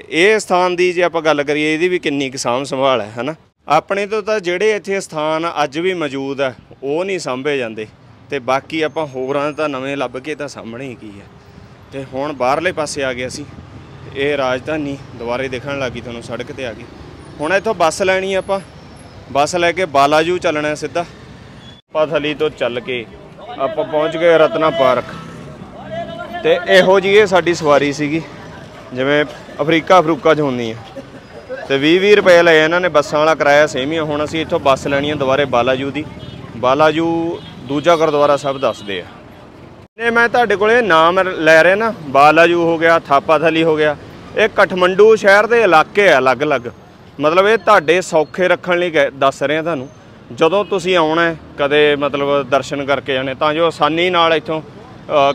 ਇਹ ਸਥਾਨ ਦੀ ਜੇ ਆਪਾਂ ਗੱਲ ਕਰੀਏ ਇਹਦੀ ਵੀ ਕਿੰਨੀ ਕਿ ਸੰਭਾਲ ਹੈ ਹਨਾ ਆਪਣੇ ਤੋਂ ਤਾਂ ਜਿਹੜੇ ਇੱਥੇ ਸਥਾਨ ਅੱਜ ਵੀ ਮੌਜੂਦ ਹੈ ਉਹ ਨਹੀਂ ਸੰਭੇ ਜਾਂਦੇ ਤੇ ਬਾਕੀ ਆਪਾਂ ਹੋਰਾਂ ਤਾਂ ਨਵੇਂ ਲੱਭ ਕੇ ਤਾਂ ਸਾਹਮਣੇ ਹੀ ਕੀ ਹੈ ਤੇ ਹੁਣ ਬਾਹਰਲੇ ਪਾਸੇ ਆ ਗਏ ਅਸੀਂ ਇਹ ਰਾਜਧਾਨੀ ਦੁਬਾਰੇ ਦੇਖਣ ਲੱਗੀ ਤੁਹਾਨੂੰ ਸੜਕ ਤੇ ਆ ਗਈ ਹੁਣ ਇੱਥੋਂ ਬੱਸ ਲੈਣੀ ਆਪਾਂ ਬੱਸ ਲੈ ਕੇ ਬਾਲਾਜੂ ਚੱਲਣਾ ਸਿੱਧਾ ਪਾਥਲੀ ਤੋਂ ਚੱਲ ਕੇ ਆਪਾਂ ਪਹੁੰਚ ਗਏ ਰਤਨਾ ਪਾਰਕ ਤੇ ਇਹੋ ਜੀ ਇਹ ਸਾਡੀ ਸਵਾਰੀ ਸੀਗੀ ਜਿਵੇਂ ਅਫਰੀਕਾ ਫਰੂਕਾ 'ਚ ਹੁੰਦੀ ਹੈ ਤੇ 20-20 ਰੁਪਏ ਲਏ ਇਹਨਾਂ ਨੇ ਬੱਸਾਂ ਵਾਲਾ ਕਿਰਾਇਆ ਸੇਮੀ ਹੁਣ ਅਸੀਂ ਇੱਥੋਂ ਬੱਸ ਲੈਣੀ ਹੈ ਦੁਬਾਰੇ ਬਾਲਾਜੂ ਦੀ ਬਾਲਾਜੂ ਦੂਜਾ ਗੁਰਦੁਆਰਾ ਸਾਹਿਬ ਦੱਸਦੇ ਆ ਨੇ ਮੈਂ ਤੁਹਾਡੇ ਕੋਲੇ ਨਾਮ ਲੈ ਰਿਹਾ ਨਾ ਬਾਲਾਜੂ ਹੋ ਗਿਆ ਥਾਪਾਥਲੀ ਹੋ ਗਿਆ ਇਹ ਕਠਮੰਡੂ ਸ਼ਹਿਰ ਦੇ ਇਲਾਕੇ ਆ ਅਲੱਗ-ਅਲੱਗ ਮਤਲਬ ਇਹ ਤੁਹਾਡੇ ਸੌਖੇ ਰੱਖਣ ਲਈ ਦੱਸ ਰਿਹਾ ਤੁਹਾਨੂੰ ਜਦੋਂ ਤੁਸੀਂ ਆਉਣਾ ਕਦੇ ਮਤਲਬ ਦਰਸ਼ਨ ਕਰਕੇ ਜਾਣੇ ਤਾਂ ਜੋ ਆਸਾਨੀ ਨਾਲ ਇੱਥੋਂ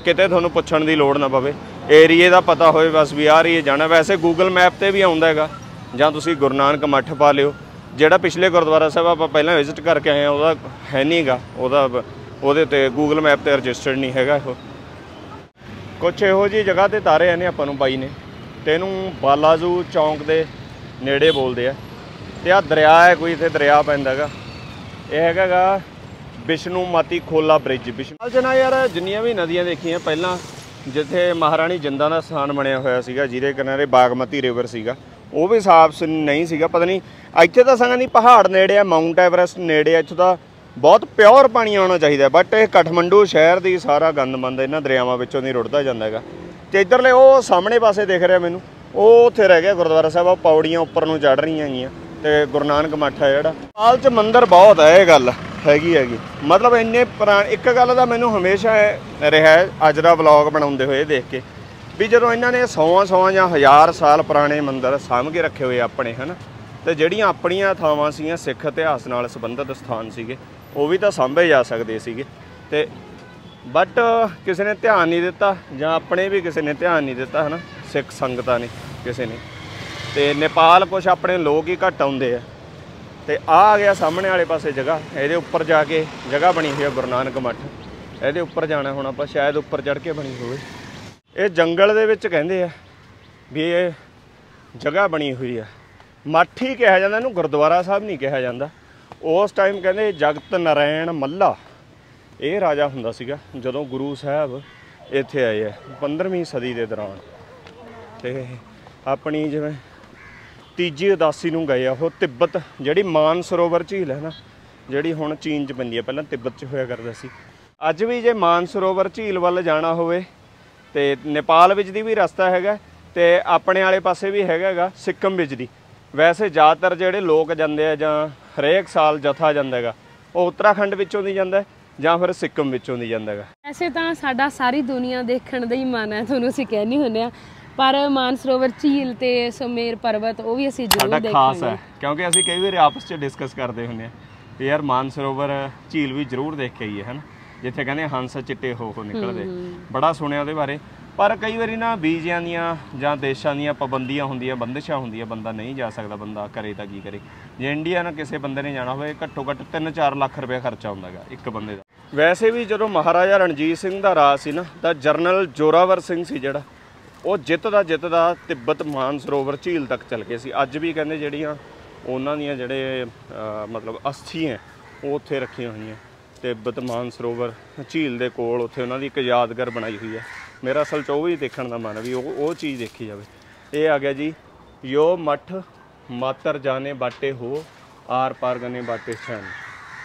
ਕਿਤੇ ਤੁਹਾਨੂੰ ਪੁੱਛਣ ਦੀ ਲੋੜ ਨਾ ਪਵੇ ਏਰੀਏ ਦਾ ਪਤਾ ਹੋਵੇ ਬਸ ਵੀ ਆ ਰਹੀ ਹੈ ਜਾਣਾ ਵੈਸੇ ਗੂਗਲ ਮੈਪ ਤੇ ਵੀ ਆਉਂਦਾ ਹੈਗਾ ਜਾਂ ਤੁਸੀਂ ਗੁਰਨਾਨਕ ਮੱਠ ਪਾ ਲਿਓ ਜਿਹੜਾ ਪਿਛਲੇ ਗੁਰਦੁਆਰਾ ਸਾਹਿਬ ਆਪਾਂ ਪਹਿਲਾਂ ਵਿਜ਼ਿਟ ਕਰਕੇ ਆਏ ਆ ਉਹਦਾ ਹੈ ਨਹੀਂਗਾ ਉਹਦਾ ਉਹਦੇ ਤੇ ਗੂਗਲ ਮੈਪ ਤੇ ਰਜਿਸਟਰਡ ਨਹੀਂ ਹੈਗਾ ਇਹੋ ਕੁਛ ਇਹੋ ਜੀ ਜਗ੍ਹਾ ਤੇ ਤਾਰੇ ਆਨੇ ਆਪਾਂ ਨੂੰ ਬਾਈ ਨੇ ਤੇ ਇਹਨੂੰ ਬਾਲਾਜੂ ਚੌਂਕ ਦੇ ਨੇੜੇ ਬੋਲਦੇ ਆ ਤੇ ਆ ਦਰਿਆ ਹੈ ਕੋਈ ਇੱਥੇ ਦਰਿਆ ਪੈਂਦਾਗਾ ਇਹ ਹੈਗਾਗਾ ਵਿਸ਼ਨੂੰ ਮਾਤੀ ਖੋਲਾ ਬ੍ਰਿਜ ਵਿਸ਼ਨੂੰ ਜਨਾ ਯਾਰ ਜਿੰਨੀਆਂ ਵੀ ਨਦੀਆਂ ਦੇਖੀਆਂ ਪਹਿਲਾਂ ਜਿੱਥੇ ਮਹਾਰਾਣੀ ਜਿੰਦਾ ਦਾ ਸਥਾਨ ਬਣਿਆ ਹੋਇਆ ਸੀਗਾ ਜਿਹਦੇ ਕਿਨਾਰੇ ਬਾਗਮਤੀ ਰਿਵਰ ਸੀਗਾ ਉਹ ਵੀ ਸਾਫ਼ ਨਹੀਂ ਸੀਗਾ ਪਤਾ ਨਹੀਂ ਇੱਥੇ ਤਾਂ ਸੰਗਾਂ ਨਹੀਂ ਪਹਾੜ ਨੇੜੇ ਆ ਮਾਊਂਟ ਐਵਰੈਸਟ ਨੇੜੇ ਆ ਇੱਥੋਂ ਤਾਂ ਬਹੁਤ ਪਿਓਰ ਪਾਣੀ ਆਉਣਾ ਚਾਹੀਦਾ ਬਟ ਇਹ ਕਠਮੰਡੂ ਸ਼ਹਿਰ ਦੀ ਸਾਰਾ ਗੰਦ ਮੰਦ ਇਹਨਾਂ ਦਰਿਆਵਾਂ ਵਿੱਚੋਂ ਨਹੀਂ ਰੁੜਦਾ ਜਾਂਦਾ ਹੈਗਾ ਤੇ ਇਧਰਲੇ ਉਹ ਸਾਹਮਣੇ ਪਾਸੇ ਦਿਖ ਰਿਹਾ ਮੈਨੂੰ ਉਹ ਉੱਥੇ ਰਹਿ ਗਿਆ ਗੁਰਦੁਆਰਾ ਸਾਹਿਬ ਆ ਪੌੜੀਆਂ ਉੱਪਰ ਨੂੰ ਚੜ ਰਹੀਆਂ ਹੈਗੀਆਂ ਤੇ ਗੁਰੂ ਨਾਨਕ ਮੱਠ ਜਿਹੜਾ ਪਾਲ ਚ ਮੰਦਿਰ ਬਹੁਤ ਹੈ ਇਹ ਗੱਲ ਹੈਗੀ ਹੈਗੀ ਮਤਲਬ ਇੰਨੇ ਪੁਰਾਣ ਇੱਕ ਗੱਲ ਦਾ ਮੈਨੂੰ ਹਮੇਸ਼ਾ ਰਿਹਾ ਅੱਜ ਦਾ ਵਲੌਗ ਬਣਾਉਂਦੇ ਹੋਏ ਦੇਖ ਕੇ ਵੀ ਜਦੋਂ ਇਹਨਾਂ ਨੇ ਸੌਆਂ ਸੌਆਂ ਜਾਂ ਹਜ਼ਾਰ ਸਾਲ ਪੁਰਾਣੇ ਮੰਦਿਰ ਸਾਂਭ ਕੇ ਰੱਖੇ ਹੋਏ ਆਪਣੇ ਹਨ ਤੇ ਜਿਹੜੀਆਂ ਆਪਣੀਆਂ ਥਾਵਾਂ ਸੀਆਂ ਸਿੱਖ ਇਤਿਹਾਸ ਨਾਲ ਸੰਬੰਧਿਤ ਸਥਾਨ ਸੀਗੇ ਉਹ ਵੀ ਤਾਂ ਸਾਂਭੇ ਜਾ ਸਕਦੇ ਸੀਗੇ ਤੇ ਬਟ ਕਿਸੇ ਨੇ ਧਿਆਨ ਨਹੀਂ ਦਿੱਤਾ ਜਾਂ ਆਪਣੇ ਵੀ ਕਿਸੇ ਨੇ ਧਿਆਨ ਨਹੀਂ ਦਿੱਤਾ ਹਨਾ ਸਿੱਖ ਸੰਗਤਾਂ ਨੇ ਕਿਸੇ ਨੇ ਤੇ ਨੇਪਾਲ ਕੁਛ ਆਪਣੇ ਲੋਕ ਹੀ ਘੱਟ ਆਉਂਦੇ ਆ ਤੇ ਆ ਆ ਗਿਆ ਸਾਹਮਣੇ ਵਾਲੇ ਪਾਸੇ ਜਗ੍ਹਾ ਇਹਦੇ ਉੱਪਰ ਜਾ ਕੇ ਜਗ੍ਹਾ ਬਣੀ ਹੋਈ ਹੈ ਗੁਰਨਾਨਕ ਮੱਠ ਇਹਦੇ ਉੱਪਰ ਜਾਣਾ ਹੁਣ ਆਪਾਂ ਸ਼ਾਇਦ ਉੱਪਰ ਚੜ ਕੇ ਬਣੀ ਹੋਵੇ ਇਹ ਜੰਗਲ ਦੇ ਵਿੱਚ ਕਹਿੰਦੇ ਆ ਵੀ ਇਹ ਜਗ੍ਹਾ ਬਣੀ ਹੋਈ ਆ ਮੱਠ ਹੀ ਕਿਹਾ ਜਾਂਦਾ ਇਹਨੂੰ ਗੁਰਦੁਆਰਾ ਸਾਹਿਬ ਨਹੀਂ ਕਿਹਾ ਜਾਂਦਾ ਉਸ ਟਾਈਮ ਕਹਿੰਦੇ ਜਗਤ ਨਾਰਾਇਣ ਮੱਲਾ ਇਹ ਰਾਜਾ ਹੁੰਦਾ ਸੀਗਾ ਜਦੋਂ ਗੁਰੂ ਸਾਹਿਬ ਇੱਥੇ ਆਏ ਆ 15ਵੀਂ ਸਦੀ ਦੇ ਦੌਰਾਨ ਤੇ ਆਪਣੀ ਜਿਵੇਂ ਤੀਜੀ ਉਦਾਸੀ ਨੂੰ ਗਏ ਆ ਉਹ ਤਿੱਬਤ ਜਿਹੜੀ ਮਾਨ ਸਰੋਵਰ ਝੀਲ ਹੈ ਨਾ ਜਿਹੜੀ ਹੁਣ ਚੀਨ 'ਚ ਪੈਂਦੀ ਆ ਪਹਿਲਾਂ ਤਿੱਬਤ 'ਚ ਹੋਇਆ ਕਰਦਾ ਸੀ ਅੱਜ ਵੀ ਜੇ ਮਾਨ ਸਰੋਵਰ ਝੀਲ ਵੱਲ ਜਾਣਾ ਹੋਵੇ ਤੇ ਨੇਪਾਲ ਵਿੱਚ ਦੀ ਵੀ ਰਸਤਾ ਹੈਗਾ ਤੇ ਆਪਣੇ ਵਾਲੇ ਪਾਸੇ ਵੀ ਹੈਗਾਗਾ ਸਿੱਕਮ ਵਿੱਚ ਦੀ ਵੈਸੇ ਜ਼ਿਆਦਾਤਰ ਜਿਹੜੇ ਲੋਕ ਜਾਂਦੇ ਆ ਜਾਂ ਹਰੇਕ ਸਾਲ ਜਥਾ ਜਾਂਦਾਗਾ ਉਹ ਉੱਤਰਾਖੰਡ ਵਿੱਚੋਂ ਦੀ ਜਾਂਦਾ ਜਾਂ ਫਿਰ ਸਿੱਕਮ ਵਿੱਚੋਂ ਦੀ ਜਾਂਦਾ ਹੈਗਾ ਐਸੇ ਤਾਂ ਸਾਡਾ ਸਾਰੀ ਦੁਨੀਆ ਦੇਖਣ ਦਾ ਹੀ ਮਨ ਹੈ ਤੁਹਾਨੂੰ ਅਸੀਂ ਕਹਿ ਨਹੀਂ ਹੁੰਨੇ ਆ ਪਰ ਮਾਨਸਰੋਵਰ ਝੀਲ ਤੇ ਸੁਮੇਰ ਪਰਬਤ ਉਹ ਵੀ ਅਸੀਂ ਜ਼ਰੂਰ ਦੇਖਾਂਗੇ ਸਾਡਾ ਖਾਸ ਹੈ ਕਿਉਂਕਿ ਅਸੀਂ ਕਈ ਵਾਰ ਆਪਸ ਵਿੱਚ ਡਿਸਕਸ ਕਰਦੇ ਹੁੰਦੇ ਆ ਤੇ ਯਾਰ ਮਾਨਸਰੋਵਰ ਝੀਲ ਵੀ ਜ਼ਰੂਰ ਦੇਖ ਕੇ ਆਈਏ ਹਨ ਜਿੱਥੇ ਕਹਿੰਦੇ ਹੰਸ ਚਿੱਟੇ ਹੋ ਹੋ ਨਿਕਲਦੇ ਬੜਾ ਸੁਣਿਆ ਉਹਦੇ ਬਾਰੇ ਪਰ ਕਈ ਵਾਰੀ ਨਾ ਵੀਜ਼ਿਆਂ ਦੀਆਂ ਜਾਂ ਦੇਸ਼ਾਂ ਦੀਆਂ ਪਾਬੰਦੀਆਂ ਹੁੰਦੀਆਂ ਬੰਦਿਸ਼ਾਂ ਹੁੰਦੀਆਂ ਬੰਦਾ ਨਹੀਂ ਜਾ ਸਕਦਾ ਬੰਦਾ ਕਰੇ ਤਾਂ ਕੀ ਕਰੇ ਜੇ ਇੰਡੀਆ ਨਾਲ ਕਿਸੇ ਬੰਦੇ ਨੇ ਜਾਣਾ ਹੋਵੇ ਘੱਟੋ ਘੱਟ 3-4 ਲੱਖ ਰੁਪਏ ਖਰਚਾ ਹੁੰਦਾ ਹੈ ਇੱਕ ਬੰਦੇ ਦਾ ਵੈਸੇ ਵੀ ਜਦੋਂ ਮਹਾਰਾਜਾ ਰਣਜੀਤ ਸਿੰਘ ਦਾ ਰਾਜ ਸੀ ਨਾ ਤਾਂ ਜਰਨਲ ਜੋਰਾਵਰ ਸਿੰਘ ਸੀ ਜਿਹੜਾ ਉਹ ਜਿੱਤਦਾ ਜਿੱਤਦਾ ਤਿੱਬਤ ਮਾਨ ਸਰੋਵਰ ਝੀਲ ਤੱਕ ਚੱਲ ਗਏ ਸੀ ਅੱਜ ਵੀ ਕਹਿੰਦੇ ਜਿਹੜੀਆਂ ਉਹਨਾਂ ਦੀਆਂ ਜਿਹੜੇ ਮਤਲਬ ਅਸਥੀਆਂ ਉਹ ਉੱਥੇ ਰੱਖੀਆਂ ਹੋਈਆਂ ਤਿੱਬਤ ਸਰੋਵਰ ਝੀਲ ਦੇ ਕੋਲ ਉੱਥੇ ਉਹਨਾਂ ਦੀ ਇੱਕ ਯਾਦਗਾਰ ਬਣਾਈ ਹੋਈ ਹੈ ਮੇਰਾ ਅਸਲ ਚ ਉਹ ਵੀ ਦੇਖਣ ਦਾ ਮਨ ਵੀ ਉਹ ਉਹ ਚੀਜ਼ ਦੇਖੀ ਜਾਵੇ ਇਹ ਆ ਗਿਆ ਜੀ ਯੋ ਮਠ ਮਾਤਰ ਜਾਣੇ ਬਾਟੇ ਹੋ ਆਰ ਪਾਰ ਗਨੇ ਬਾਟੇ ਛਣ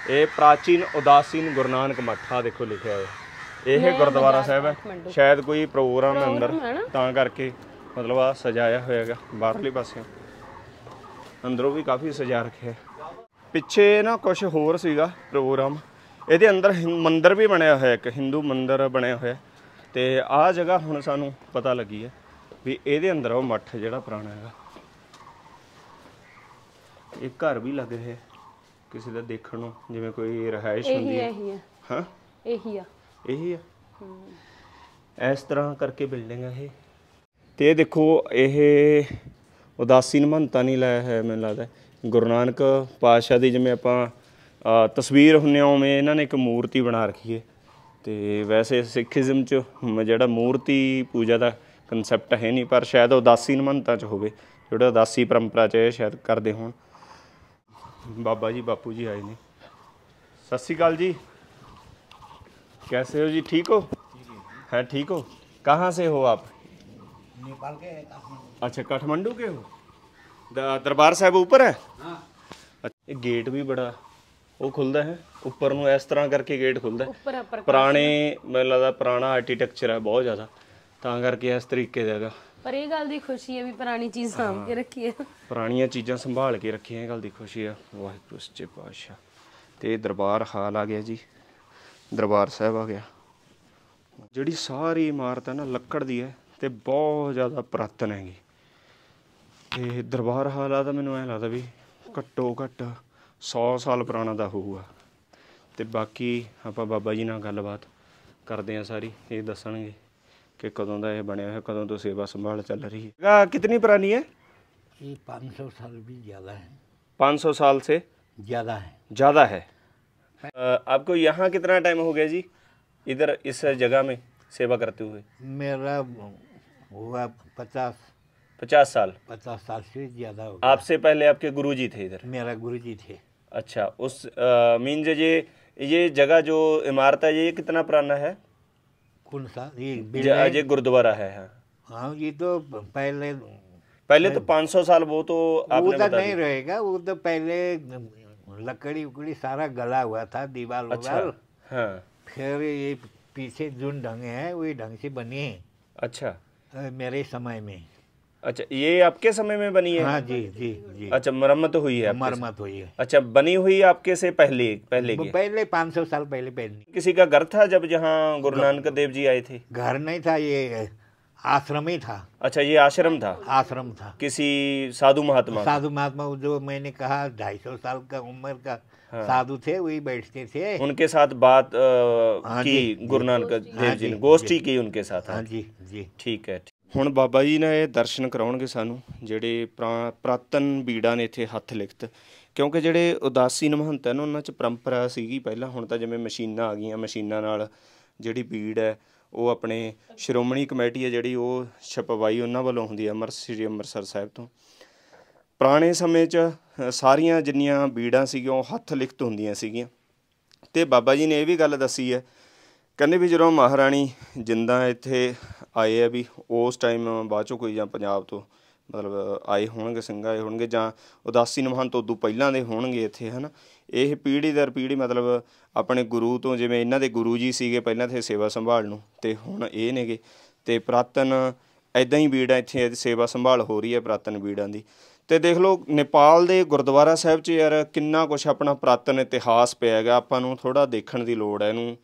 ਇਹ ਪ੍ਰਾਚੀਨ ਉਦਾਸੀਨ ਗੁਰਨਾਨਕ ਮੱਠਾ ਦੇਖੋ ਲਿਖਿਆ ਹੋਇਆ ਇਹ ਗੁਰਦੁਆਰਾ ਸਾਹਿਬ ਹੈ ਸ਼ਾਇਦ ਕੋਈ ਪ੍ਰੋਗਰਾਮ ਹੈ ਅੰਦਰ ਤਾਂ ਕਰਕੇ ਮਤਲਬ ਆ ਸਜਾਇਆ ਹੋਇਆਗਾ ਬਾਹਰਲੇ ਪਾਸੇ ਅੰਦਰੋਂ ਵੀ ਕਾਫੀ ਸਜਾ ਰੱਖਿਆ ਪਿੱਛੇ ਨਾ ਕੁਝ ਹੋਰ ਸੀਗਾ ਪ੍ਰੋਗਰਾਮ ਇਹਦੇ ਅੰਦਰ ਮੰਦਿਰ ਵੀ ਬਣਿਆ ਹੋਇਆ ਇੱਕ ਹਿੰਦੂ ਮੰਦਿਰ ਬਣਿਆ ਹੋਇਆ ਤੇ ਆਹ ਜਗ੍ਹਾ ਹੁਣ ਸਾਨੂੰ ਪਤਾ ਲੱਗੀ ਹੈ ਵੀ ਇਹਦੇ ਅੰਦਰ ਉਹ ਮੱਠ ਜਿਹੜਾ ਪੁਰਾਣਾ ਹੈਗਾ ਇਹ ਘਰ ਵੀ ਲੱਗ ਰਿਹਾ ਕਿਸੇ ਦਾ ਦੇਖਣ ਨੂੰ ਜਿਵੇਂ ਕੋਈ ਰਹਾਇਸ਼ ਹੁੰਦੀ ਹੈ ਇਹੀ ਹੈ ਹਾਂ ਇਹੀ ਆ ਇਹ ਆ ਇਸ ਤਰ੍ਹਾਂ ਕਰਕੇ ਬਿਲਡਿੰਗ ਆ ਇਹ ਤੇ ਇਹ ਦੇਖੋ ਇਹ ਉਦਾਸੀ ਮਹੰਤਾ ਨਹੀਂ ਲਾਇਆ ਹੈ ਮੈਨੂੰ ਲੱਗਦਾ ਗੁਰੂ ਨਾਨਕ ਪਾਤਸ਼ਾਹ ਦੀ ਜਿਵੇਂ ਆਪਾਂ ਤਸਵੀਰ ਹੁੰਨੇ ਉਵੇਂ ਇਹਨਾਂ ਨੇ ਇੱਕ ਮੂਰਤੀ ਬਣਾ ਰੱਖੀ ਹੈ ਤੇ ਵੈਸੇ ਸਿੱਖੀਜ਼ਮ ਚ ਜਿਹੜਾ ਮੂਰਤੀ ਪੂਜਾ ਦਾ ਕਨਸੈਪਟ ਹੈ ਨਹੀਂ ਪਰ ਸ਼ਾਇਦ ਉਦਾਸੀ ਮਹੰਤਾ ਚ ਹੋਵੇ ਜਿਹੜਾ ਉਦਾਸੀ ਪਰੰਪਰਾ ਚ ਇਹ ਸ਼ਾਇਦ ਕਰਦੇ ਹੋਣ ਬਾਬਾ ਜੀ ਬਾਪੂ ਜੀ ਆਏ ਨੇ ਸਤਿ ਸ੍ਰੀ ਅਕਾਲ ਜੀ कैसे हो जी ठीक हो है ठीक हो कहाँ से हो आप नेपाल के अच्छा काठमांडू के हो ਦਰਬਾਰ ਸਾਹਿਬ ਉੱਪਰ ਹੈ ਹਾਂ ਇਹ ਗੇਟ ਵੀ ਬੜਾ ਉਹ ਖੁੱਲਦਾ ਹੈ ਉੱਪਰ ਨੂੰ ਇਸ ਤਰ੍ਹਾਂ ਕਰਕੇ ਗੇਟ ਖੁੱਲਦਾ ਪੁਰਾਣੇ ਮੈਨੂੰ ਲੱਗਦਾ ਪੁਰਾਣਾ ਆਰਕੀਟੈਕਚਰ ਹੈ ਬਹੁਤ ਜ਼ਿਆਦਾ ਤਾਂ ਕਰਕੇ ਇਸ ਤਰੀਕੇ ਦਾ ਹੈਗਾ ਪਰ ਇਹ ਗੱਲ ਦੀ ਖੁਸ਼ੀ ਹੈ ਵੀ ਪੁਰਾਣੀ ਚੀਜ਼ ਸਾਂਭ ਕੇ ਰੱਖੀ ਹੈ ਪੁਰਾਣੀਆਂ ਚੀਜ਼ਾਂ ਸੰਭਾਲ ਕੇ ਰੱਖੀਆਂ ਇਹ ਗੱਲ ਦੀ ਖੁਸ਼ੀ ਹੈ ਵਾਹਿਗੁਰੂ ਸੱਚੇ ਪਾਤਸ਼ਾਹ ਤੇ ਦਰਬਾਰ ਹਾਲ ਆ ਗਿਆ ਜੀ ਦਰਬਾਰ ਸਾਹਿਬ ਆ ਗਿਆ ਜਿਹੜੀ ਸਾਰੀ ਇਮਾਰਤ ਹੈ ਨਾ ਲੱਕੜ ਦੀ ਹੈ ਤੇ ਬਹੁਤ ਜ਼ਿਆਦਾ ਪ੍ਰਾਤਨ ਹੈਗੀ ਤੇ ਦਰਬਾਰ ਹਾਲਾ ਦਾ ਮੈਨੂੰ ਐ ਲੱਗਦਾ ਵੀ ਘੱਟੋ ਘੱਟ 100 ਸਾਲ ਪੁਰਾਣਾ ਦਾ ਹੋਊਗਾ ਤੇ ਬਾਕੀ ਆਪਾਂ ਬਾਬਾ ਜੀ ਨਾਲ ਗੱਲਬਾਤ ਕਰਦੇ ਆਂ ਸਾਰੀ ਇਹ ਦੱਸਣਗੇ ਕਿ ਕਦੋਂ ਦਾ ਇਹ ਬਣਿਆ ਹੋਇਆ ਕਦੋਂ ਤੋਂ ਸੇਵਾ ਸੰਭਾਲ ਚੱਲ ਰਹੀ ਹੈ ਇਹ ਕਿੰਨੀ ਪੁਰਾਣੀ ਹੈ ਇਹ 500 ਸਾਲ ਵੀ ਜ਼ਿਆਦਾ ਹੈ 500 ਸਾਲ ਸੇ ਜ਼ਿਆਦਾ ਹੈ ਜ਼ਿਆਦਾ ਹੈ आपको यहाँ कितना टाइम हो गया जी इधर इस जगह में सेवा करते हुए मेरा हुआ पचास पचास साल पचास साल से ज़्यादा आपसे पहले आपके गुरुजी थे इधर मेरा गुरुजी थे अच्छा उस मीन ये ये जगह जो इमारत है ये कितना पुराना है कौन सा ये ये गुरुद्वारा है हाँ हाँ ये तो पहले पहले तो 500 साल वो तो आपने वो तो नहीं रहेगा वो तो पहले लकड़ी उकड़ी सारा गला हुआ था दीवार अच्छा, हाँ। फिर ये पीछे जो ढंग है वही ढंग से बनी है अच्छा मेरे समय में अच्छा ये आपके समय में बनी है हाँ जी जी जी अच्छा मरम्मत हुई है मरम्मत हुई है अच्छा बनी हुई आपके से पहले पहले की पहले पाँच सौ साल पहले पहले किसी का घर था जब जहाँ गुरु नानक देव जी आए थे घर नहीं था ये आश्रम ही था अच्छा ये आश्रम था आश्रम था किसी साधु महात्मा साधु महात्मा जो मैंने कहा ढाई सौ साल का उम्र का हाँ। साधु थे वही बैठते थे उनके साथ बात आ, की गुरु नानक देव जी ने गोष्ठी की उनके साथ हाँ जी जी ठीक है ਹੁਣ ਬਾਬਾ ਜੀ ਨੇ ਇਹ ਦਰਸ਼ਨ ਕਰਾਉਣਗੇ ਸਾਨੂੰ ਜਿਹੜੇ ਪ੍ਰਾਤਨ ਬੀੜਾਂ ਨੇ ਇੱਥੇ ਹੱਥ ਲਿਖਤ ਕਿਉਂਕਿ ਜਿਹੜੇ ਉਦਾਸੀ ਨਿਮਹੰਤ ਹਨ ਉਹਨਾਂ 'ਚ ਪਰੰਪਰਾ ਸੀਗੀ ਪਹਿਲਾਂ ਹੁਣ ਤਾਂ ਜਿਵੇਂ ਮਸ਼ੀਨਾਂ ਆ ਗਈਆਂ ਮਸ਼ੀਨਾਂ ਨਾਲ ਜਿਹੜੀ ਬੀੜ ਹੈ ਉਹ ਆਪਣੇ ਸ਼੍ਰੋਮਣੀ ਕਮੇਟੀ ਹੈ ਜਿਹੜੀ ਉਹ ਛਪਵਾਈ ਉਹਨਾਂ ਵੱਲੋਂ ਹੁੰਦੀ ਹੈ ਅੰਮ੍ਰਿਤਸਰ ਸ੍ਰੀ ਸਾਹਿਬ ਤੋਂ ਪੁਰਾਣੇ ਸਮੇਂ 'ਚ ਸਾਰੀਆਂ ਜਿੰਨੀਆਂ ਬੀੜਾਂ ਸੀਗੀਆਂ ਉਹ ਹੱਥ ਲਿਖਤ ਹੁੰਦੀਆਂ ਸੀਗੀਆਂ ਤੇ ਬਾਬਾ ਜੀ ਨੇ ਇਹ ਵੀ ਗੱਲ ਦੱਸੀ ਹੈ ਕਹਿੰਦੇ ਵੀ ਜਦੋਂ ਮਹਾਰਾਣੀ ਜਿੰਦਾ ਇੱਥੇ ਆਏ ਆ ਵੀ ਉਸ ਟਾਈਮ ਬਾਅਦ ਚੋਂ ਕੋਈ ਜਾਂ ਪੰਜਾਬ ਤੋਂ ਮਤਲਬ ਆਏ ਹੋਣਗੇ ਸਿੰਘ ਆਏ ਹੋਣਗੇ ਜਾਂ ਉਦਾਸੀ ਨਮਹਾਨ ਤੋਂ ਉਦੋਂ ਪਹਿਲਾਂ ਦੇ ਹੋਣਗੇ ਇੱਥੇ ਹਨਾ ਇਹ ਪੀੜ੍ਹੀ ਦਰ ਪੀੜ੍ਹੀ ਮਤਲਬ ਆਪਣੇ ਗੁਰੂ ਤੋਂ ਜਿਵੇਂ ਇਹਨਾਂ ਦੇ ਗੁਰੂ ਜੀ ਸੀਗੇ ਪਹਿਲਾਂ ਤੇ ਸੇਵਾ ਸੰਭਾਲ ਨੂੰ ਤੇ ਹੁਣ ਇਹ ਨੇਗੇ ਤੇ ਪ੍ਰਾਤਨ ਐਦਾਂ ਹੀ ਬੀੜਾਂ ਇੱਥੇ ਸੇਵਾ ਸੰਭਾਲ ਹੋ ਰਹੀ ਹੈ ਪ੍ਰਾਤਨ ਬੀੜਾਂ ਦੀ ਤੇ ਦੇਖ ਲਓ ਨੇਪਾਲ ਦੇ ਗੁਰਦੁਆਰਾ ਸਾਹਿਬ 'ਚ ਯਾਰ ਕਿੰਨਾ ਕੁਝ ਆਪਣਾ ਪ੍ਰਾਤਨ ਇਤਿਹਾਸ ਪਿਆ ਹੈਗਾ ਆਪਾਂ ਨੂੰ ਥੋੜਾ ਦੇਖਣ ਦੀ ਲੋੜ ਹੈ ਇਹਨੂੰ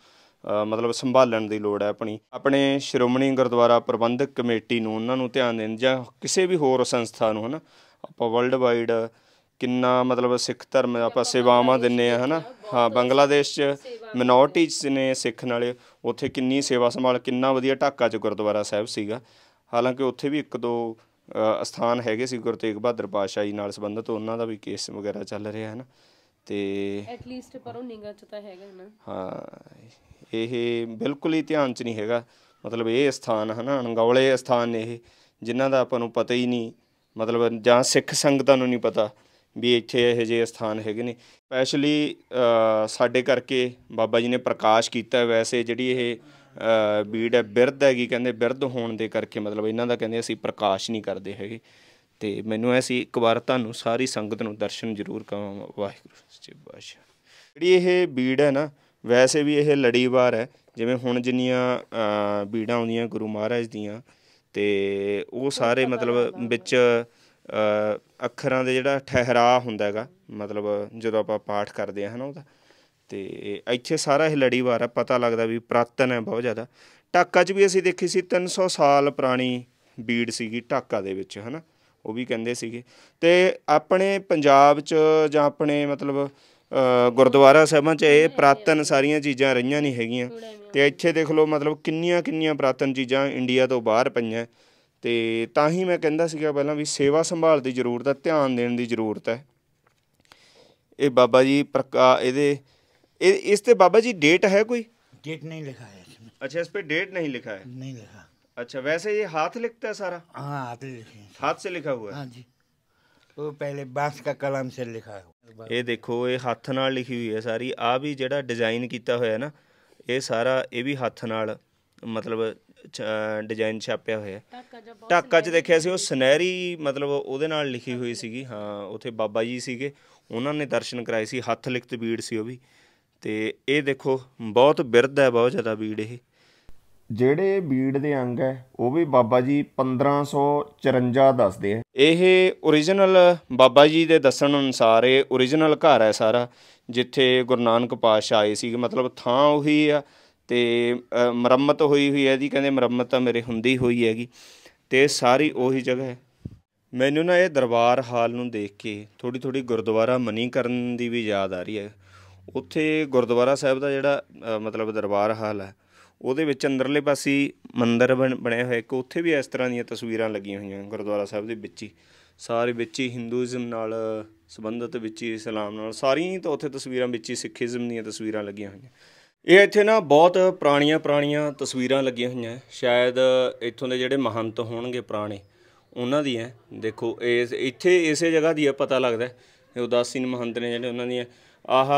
ਮਤਲਬ ਸੰਭਾਲਣ ਦੀ ਲੋੜ ਹੈ ਆਪਣੀ ਆਪਣੇ ਸ਼੍ਰੋਮਣੀ ਗੁਰਦੁਆਰਾ ਪ੍ਰਬੰਧਕ ਕਮੇਟੀ ਨੂੰ ਉਹਨਾਂ ਨੂੰ ਧਿਆਨ ਦੇਣ ਜਾਂ ਕਿਸੇ ਵੀ ਹੋਰ ਸੰਸਥਾ ਨੂੰ ਹਨਾ ਆਪਾਂ ਵਰਲਡ ਵਾਈਡ ਕਿੰਨਾ ਮਤਲਬ ਸਿੱਖ ਧਰਮ ਆਪਾਂ ਸੇਵਾਵਾਂ ਦਿੰਨੇ ਆ ਹਨਾ ਹਾਂ ਬੰਗਲਾਦੇਸ਼ 'ਚ ਮਿਨੋਰਟੀਜ਼ ਨੇ ਸਿੱਖ ਨਾਲੇ ਉੱਥੇ ਕਿੰਨੀ ਸੇਵਾ ਸੰਭਾਲ ਕਿੰਨਾ ਵਧੀਆ ਢਾਕਾ 'ਚ ਗੁਰਦੁਆਰਾ ਸਾਹਿਬ ਸੀਗਾ ਹਾਲਾਂਕਿ ਉੱਥੇ ਵੀ ਇੱਕ ਦੋ ਸਥਾਨ ਹੈਗੇ ਸੀ ਗੁਰੂ ਤੇਗ ਬਹਾਦਰ ਪਾਸ਼ਾ ਜੀ ਨਾਲ ਸੰਬੰਧਤ ਉਹਨਾਂ ਦਾ ਵੀ ਕੇਸ ਵਗੈਰਾ ਚੱਲ ਰਿਹਾ ਹੈ ਨਾ ਤੇ ਐਟਲੀਸਟ ਪਰ ਉਹ ਨਿਗਾਹ 'ਚ ਤਾਂ ਹੈਗਾ ਨਾ ਹਾਂ ਇਹ ਬਿਲਕੁਲ ਹੀ ਧਿਆਨ 'ਚ ਨਹੀਂ ਹੈਗਾ ਮਤਲਬ ਇਹ ਸਥਾਨ ਹਨਾ ਅਣਗੌਲੇ ਸਥਾਨ ਨੇ ਇਹ ਜਿਨ੍ਹਾਂ ਦਾ ਆਪਾਂ ਨੂੰ ਪਤਾ ਹੀ ਨਹੀਂ ਮਤਲਬ ਜਾਂ ਸਿੱਖ ਸੰਗਤਾਂ ਨੂੰ ਨਹੀਂ ਪਤਾ ਵੀ ਇੱਥੇ ਇਹੋ ਜਿਹੇ ਸਥਾਨ ਹੈਗੇ ਨੇ ਸਪੈਸ਼ਲੀ ਸਾਡੇ ਕਰਕੇ ਬਾਬਾ ਜੀ ਨੇ ਪ੍ਰਕਾਸ਼ ਕੀਤਾ ਵੈਸੇ ਜਿਹੜੀ ਇਹ ਬੀੜ ਹੈ ਬਿਰਧ ਹੈਗੀ ਕਹਿੰਦੇ ਬਿਰਧ ਹੋਣ ਦੇ ਕਰਕੇ ਮਤਲਬ ਇਹਨਾਂ ਦਾ ਕਹਿੰਦੇ ਅਸੀਂ ਪ੍ਰਕਾਸ਼ ਨਹੀਂ ਕਰਦੇ ਹੈਗੇ ਤੇ ਮੈਨੂੰ ਐਸੀ ਇੱਕ ਵਾਰ ਤੁਹਾਨੂੰ ਸਾਰੀ ਸੰਗਤ ਨੂੰ ਦਰਸ਼ਨ ਜ਼ਰੂਰ ਕਰਾਂ ਵਾਹਿਗੁਰੂ ਸੱਚੇ ਪਾਤਸ਼ਾਹ ਜਿਹੜੀ ਇਹ ਬੀੜ ਹੈ ਨਾ ਵੈਸੇ ਵੀ ਇਹ ਲੜੀਵਾਰ ਹੈ ਜਿਵੇਂ ਹੁਣ ਜਿੰਨੀਆਂ ਬੀੜਾਂ ਆਉਂਦੀਆਂ ਗੁਰੂ ਮਹਾਰਾਜ ਦੀਆਂ ਤੇ ਉਹ ਸਾਰੇ ਮਤਲਬ ਵਿੱਚ ਅੱਖਰਾਂ ਦੇ ਜਿਹੜਾ ਠਹਿਰਾ ਹੁੰਦਾ ਹੈਗਾ ਮਤਲਬ ਜਦੋਂ ਆਪਾਂ ਪਾਠ ਕਰਦੇ ਹਾਂ ਹਨਾ ਉਹਦਾ ਤੇ ਇੱਥੇ ਸਾਰਾ ਇਹ ਲੜੀਵਾਰ ਆ ਪਤਾ ਲੱਗਦਾ ਵੀ ਪ੍ਰਾਤਨ ਹੈ ਬਹੁਤ ਜ਼ਿਆਦਾ ਟਾਕਾ 'ਚ ਵੀ ਅਸੀਂ ਦੇਖੀ ਸੀ 300 ਸਾਲ ਪੁਰਾਣੀ ਬੀੜ ਸੀਗੀ ਟਾਕਾ ਦੇ ਵਿੱਚ ਹਨਾ ਉਹ ਵੀ ਕਹਿੰਦੇ ਸੀਗੇ ਤੇ ਆਪਣੇ ਪੰਜਾਬ 'ਚ ਜਾਂ ਆਪਣੇ ਮਤਲਬ ਗੁਰਦੁਆਰਾ ਸਾਹਿਬਾਂ 'ਚ ਇਹ ਪ੍ਰਾਤਨ ਸਾਰੀਆਂ ਚੀਜ਼ਾਂ ਰਹੀਆਂ ਨਹੀਂ ਹੈਗੀਆਂ ਤੇ ਇੱਥੇ ਦੇਖ ਲਓ ਮਤਲਬ ਕਿੰਨੀਆਂ ਕਿੰਨੀਆਂ ਪ੍ਰਾਤਨ ਚੀਜ਼ਾਂ ਇੰਡੀਆ ਤੋਂ ਬਾਹਰ ਪਈਆਂ ਤੇ ਤਾਂ ਹੀ ਮੈਂ ਕਹਿੰਦਾ ਸੀਗਾ ਪਹਿਲਾਂ ਵੀ ਸੇਵਾ ਸੰਭਾਲ ਦੀ ਜ਼ਰੂਰਤ ਹੈ ਧਿਆਨ ਦੇਣ ਦੀ ਜ਼ਰੂਰਤ ਹੈ ਇਹ ਬਾਬਾ ਜੀ ਪ੍ਰਕਾ ਇਹਦੇ ਇਸ ਤੇ ਬਾਬਾ ਜੀ ਡੇਟ ਹੈ ਕੋਈ ਡੇਟ ਨਹੀਂ ਲਿਖਾ ਹੈ इसमें ਅੱਛਾ ਇਸ ਤੇ ਡੇਟ ਨਹੀਂ लिखा ਨਹੀਂ ਲਿਖਾ ਅੱਛਾ ਵੈਸੇ ਇਹ ਹੱਥ ਲਿਖਤਾ लिखता है सारा हाँ हाथ लिखे हाथ से लिखा हुआ है हाँ जी तो पहले बांस का कलम से ਇਹ ਦੇਖੋ ਇਹ ਹੱਥ ਨਾਲ ਲਿਖੀ ਹੋਈ ਹੈ ਸਾਰੀ ਆ ਵੀ ਜਿਹੜਾ ਡਿਜ਼ਾਈਨ ਕੀਤਾ ਹੋਇਆ ਨਾ ਇਹ ਸਾਰਾ ਇਹ ਵੀ ਹੱਥ ਨਾਲ ਮਤਲਬ ਡਿਜ਼ਾਈਨ ਛਾਪਿਆ ਹੋਇਆ ਟਾਕਾ 'ਚ ਦੇਖਿਆ ਸੀ ਉਹ ਸੁਨਹਿਰੀ ਮਤਲਬ ਉਹਦੇ ਨਾਲ ਲਿਖੀ ਹੋਈ ਸੀਗੀ ਹਾਂ ਉੱਥੇ ਬਾਬਾ ਜੀ ਸੀਗੇ ਉਹਨਾਂ ਨੇ ਦਰਸ਼ਨ ਕਰਾਏ ਸੀ ਹੱਥ ਲਿਖਤ ਬੀੜ ਸੀ ਉਹ ਵੀ ਤੇ ਇਹ ਦੇਖੋ ਬਹੁਤ ਬਿਰਧ ਹੈ ਬਹੁਤ ਜ਼ਿਆਦਾ ਬੀੜ ਇਹ ਜਿਹੜੇ ਬੀੜ ਦੇ ਅੰਗ ਹੈ ਉਹ ਵੀ ਬਾਬਾ ਜੀ 1554 ਦੱਸਦੇ ਆ ਇਹ origignal ਬਾਬਾ ਜੀ ਦੇ ਦੱਸਣ ਅਨੁਸਾਰ ਇਹ origignal ਘਰ ਹੈ ਸਾਰਾ ਜਿੱਥੇ ਗੁਰੂ ਨਾਨਕ ਪਾਤਸ਼ਾਹ ਆਏ ਸੀ ਮਤਲਬ ਥਾਂ ਉਹੀ ਆ ਤੇ ਮੁਰੰਮਤ ਹੋਈ ਹੋਈ ਹੈ ਜੀ ਕਹਿੰਦੇ ਮੁਰੰਮਤ ਤਾਂ ਮੇਰੇ ਹੁੰਦੀ ਹੋਈ ਹੈਗੀ ਤੇ ਸਾਰੀ ਉਹੀ ਜਗ੍ਹਾ ਹੈ ਮੈਨੂੰ ਨਾ ਇਹ ਦਰਬਾਰ ਹਾਲ ਨੂੰ ਦੇਖ ਕੇ ਥੋੜੀ ਥੋੜੀ ਗੁਰਦੁਆਰਾ ਮਨੀ ਕਰਨ ਦੀ ਵੀ ਯਾਦ ਆ ਰਹੀ ਹੈ ਉੱਥੇ ਗੁਰਦੁਆਰਾ ਸਾਹਿਬ ਦਾ ਜਿਹੜਾ ਮਤਲਬ ਦਰਬਾਰ ਹਾਲ ਹੈ ਉਹਦੇ ਵਿੱਚ ਅੰਦਰਲੇ ਪਾਸੇ ਮੰਦਰ ਬਣਿਆ ਹੋਇਆ ਇੱਕ ਉੱਥੇ ਵੀ ਇਸ ਤਰ੍ਹਾਂ ਦੀਆਂ ਤਸਵੀਰਾਂ ਲੱਗੀਆਂ ਹੋਈਆਂ ਗੁਰਦੁਆਰਾ ਸਾਹਿਬ ਦੇ ਵਿੱਚ ਹੀ ਸਾਰੇ ਵਿੱਚ ਹੀ ਹਿੰਦੂਇਜ਼ਮ ਨਾਲ ਸੰਬੰਧਿਤ ਵਿੱਚ ਹੀ ਇਸਲਾਮ ਨਾਲ ਸਾਰੀਆਂ ਤਾਂ ਉੱਥੇ ਤਸਵੀਰਾਂ ਵਿੱਚ ਹੀ ਸਿੱਖੀਜ਼ਮ ਦੀਆਂ ਤਸਵੀਰਾਂ ਲੱਗੀਆਂ ਹੋਈਆਂ ਇਹ ਇੱਥੇ ਨਾ ਬਹੁਤ ਪੁਰਾਣੀਆਂ ਪੁਰਾਣੀਆਂ ਤਸਵੀਰਾਂ ਲੱਗੀਆਂ ਹੋਈਆਂ ਸ਼ਾਇਦ ਇੱਥੋਂ ਦੇ ਜਿਹੜੇ ਮਹੰਤ ਹੋਣਗੇ ਪੁਰਾਣੇ ਉਹਨਾਂ ਦੀਆਂ ਦੇਖੋ ਇਸ ਇੱਥੇ ਇਸੇ ਜਗ੍ਹਾ ਦੀ ਆ ਪਤਾ ਲੱਗਦਾ ਇਹ ਉਦਾਸੀਨ ਮਹੰਤ ਨੇ ਜਿਹੜੇ ਉਹਨਾਂ ਦੀਆਂ ਆਹ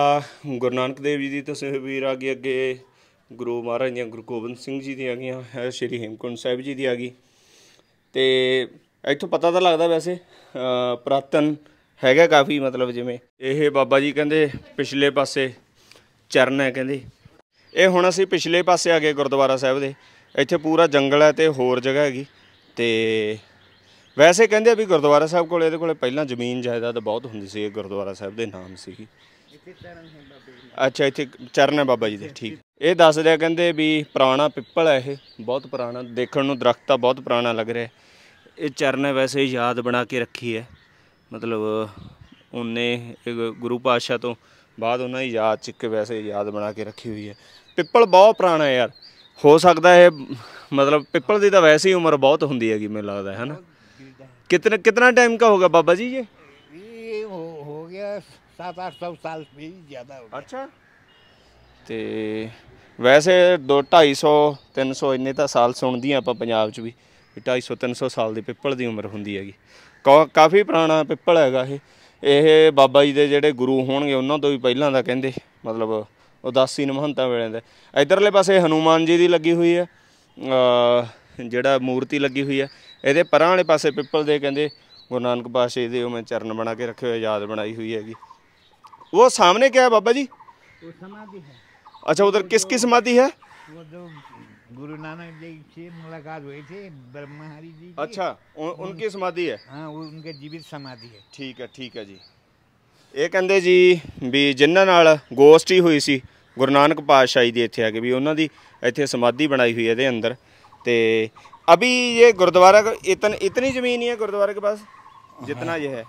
ਗੁਰੂ ਨਾਨਕ ਦੇਵ ਜੀ ਦੀ ਤਸਵੀਰ ਆ ਗਈ ਅੱਗੇ ਗੁਰੂ ਮਹਾਰਾਜ ਜੀ ਗੁਰੂ ਗੋਬਿੰਦ ਸਿੰਘ ਜੀ ਦੀ ਆ ਗਈਆਂ ਸ਼੍ਰੀ ਹੇਮਕੁੰਟ ਸਾਹਿਬ ਜੀ ਦੀ ਆ ਗਈ ਤੇ ਇੱਥੋਂ ਪਤਾ ਤਾਂ ਲੱਗਦਾ ਵੈਸੇ ਪ੍ਰਾਤਨ ਹੈਗਾ ਕਾਫੀ ਮਤਲਬ ਜਿਵੇਂ ਇਹ ਬਾਬਾ ਜੀ ਕਹਿੰਦੇ ਪਿਛਲੇ ਪਾਸੇ ਚਰਨ ਹੈ ਕਹਿੰਦੇ ਇਹ ਹੁਣ ਅਸੀਂ ਪਿਛਲੇ ਪਾਸੇ ਆ ਗਏ ਗੁਰਦੁਆਰਾ ਸਾਹਿਬ ਦੇ ਇੱਥੇ ਪੂਰਾ ਜੰਗਲ ਹੈ ਤੇ ਹੋਰ ਜਗ੍ਹਾ ਹੈਗੀ ਤੇ ਵੈਸੇ ਕਹਿੰਦੇ ਆ ਵੀ ਗੁਰਦੁਆਰਾ ਸਾਹਿਬ ਕੋਲ ਇਹਦੇ ਕੋਲੇ ਪਹਿਲਾਂ ਜ਼ਮੀਨ ਜਾਇਦਾਦ ਬਹੁਤ ਹੁੰਦੀ ਸੀ ਇਹ ਗੁਰਦੁਆਰਾ ਸਾਹਿਬ ਦੇ ਨਾਮ ਸੀਗੀ ਅੱਛਾ ਇੱਥੇ ਚਰਨ ਹੈ ਬਾਬਾ ਜੀ ਦੇ ਠੀਕ ਇਹ ਦੱਸਦੇ ਆ ਕਹਿੰਦੇ ਵੀ ਪੁਰਾਣਾ ਪਿੱਪਲ ਹੈ ਇਹ ਬਹੁਤ ਪੁਰਾਣਾ ਦੇਖਣ ਨੂੰ ਦਰਖਤ ਤਾਂ ਬਹੁਤ ਪੁਰਾਣਾ ਲੱਗ ਰਿਹਾ ਇਹ ਚਰਨ ਹੈ ਵੈਸੇ ਯਾਦ ਬਣਾ ਕੇ ਰੱਖੀ ਹੈ ਮਤਲਬ ਉਹਨੇ ਗੁਰੂ ਪਾਤਸ਼ਾਹ ਤੋਂ ਬਾਅਦ ਉਹਨਾਂ ਦੀ ਯਾਦ ਚ ਵੈਸੇ ਯਾਦ ਬਣਾ ਕੇ ਰੱਖੀ ਹੋਈ ਹੈ ਪਿੱਪਲ ਬਹੁਤ ਪੁਰਾਣਾ ਯਾਰ ਹੋ ਸਕਦਾ ਇਹ ਮਤਲਬ ਪਿੱਪਲ ਦੀ ਤਾਂ ਵੈਸੇ ਹੀ ਉਮਰ ਬਹੁਤ ਹੁੰਦੀ ਹੈਗੀ ਮੈਨੂੰ ਲੱਗਦਾ ਹੈ ਨਾ ਕਿਤਨੇ ਕਿਤਨਾ ਟਾਈਮ ਦਾ ਹੋਗਾ ਬਾਬਾ ਜੀ ਇਹ ਇਹ ਹੋ ਗਿਆ 7-8 आठ सौ साल भी ज़्यादा हो ਤੇ ਵੈਸੇ 2 250 300 ਇੰਨੇ ਤਾਂ ਸਾਲ ਸੁਣਦੀ ਆ ਆਪਾਂ ਪੰਜਾਬ 'ਚ ਵੀ 250 300 ਸਾਲ ਦੀ ਪਿੱਪਲ ਦੀ ਉਮਰ ਹੁੰਦੀ ਹੈਗੀ ਕਾਫੀ ਪੁਰਾਣਾ ਪਿੱਪਲ ਹੈਗਾ ਇਹ ਇਹ ਬਾਬਾ ਜੀ ਦੇ ਜਿਹੜੇ ਗੁਰੂ ਹੋਣਗੇ ਉਹਨਾਂ ਤੋਂ ਵੀ ਪਹਿਲਾਂ ਦਾ ਕਹਿੰਦੇ ਮਤਲਬ ਨੂੰ ਮਹੰਤਾਂ ਵੇਲੇ ਦੇ ਇਧਰਲੇ ਪਾਸੇ ਹਨੂਮਾਨ ਜੀ ਦੀ ਲੱਗੀ ਹੋਈ ਹੈ ਜਿਹੜਾ ਮੂਰਤੀ ਲੱਗੀ ਹੋਈ ਹੈ ਇਹਦੇ ਪਰਾਂ ਵਾਲੇ ਪਾਸੇ ਪਿੱਪਲ ਦੇ ਕਹਿੰਦੇ ਗੁਰੂ ਨਾਨਕ ਪਾਤਸ਼ਾਹ ਦੇ ਉਹ ਮੈਂ ਚਰਨ ਬਣਾ ਕੇ ਰੱਖੇ ਹੋਏ ਯਾਦ ਬਣਾਈ ਹੋਈ ਹੈਗੀ ਉਹ ਸਾਹਮਣੇ ਕਿਹਾ ਹੈ ਬਾਬਾ ਜੀ ਉਹ ਸਮਾਧੀ ਹੈ अच्छा उधर ਕਿਸ समाधि है वो ਗੁਰੂ ਨਾਨਕ नानक जी से मुलाकात ਸੀ ਬ੍ਰਹਮਹਾਰੀ ਜੀ ਅੱਛਾ ਉਹਨਾਂ उन, उनकी समाधि है ਉਹਨਾਂ उनके जीवित समाधि ਹੈ ठीक है ठीक है ਇਹ ਕਹਿੰਦੇ ਜੀ ਵੀ ਜਿਨ੍ਹਾਂ ਨਾਲ ਗੋਸਟ ਹੀ ਹੋਈ ਸੀ ਗੁਰੂ ਨਾਨਕ ਪਾਤਸ਼ਾਹੀ ਦੀ ਇੱਥੇ ਆ ਕੇ ਵੀ ਉਹਨਾਂ ਦੀ ਇੱਥੇ ਸਮਾਧੀ ਬਣਾਈ ਹੋਈ ਹੈ ਇਹਦੇ ਅੰਦਰ ਤੇ ਅਭੀ ਇਹ ਗੁਰਦੁਆਰਾ ਇਤਨ ਇਤਨੀ ਜ਼ਮੀਨ ਹੀ ਹੈ ਗੁਰਦੁਆਰੇ ਕੇ ਪਾਸ ਜਿੰਨਾ ਇਹ ਹੈ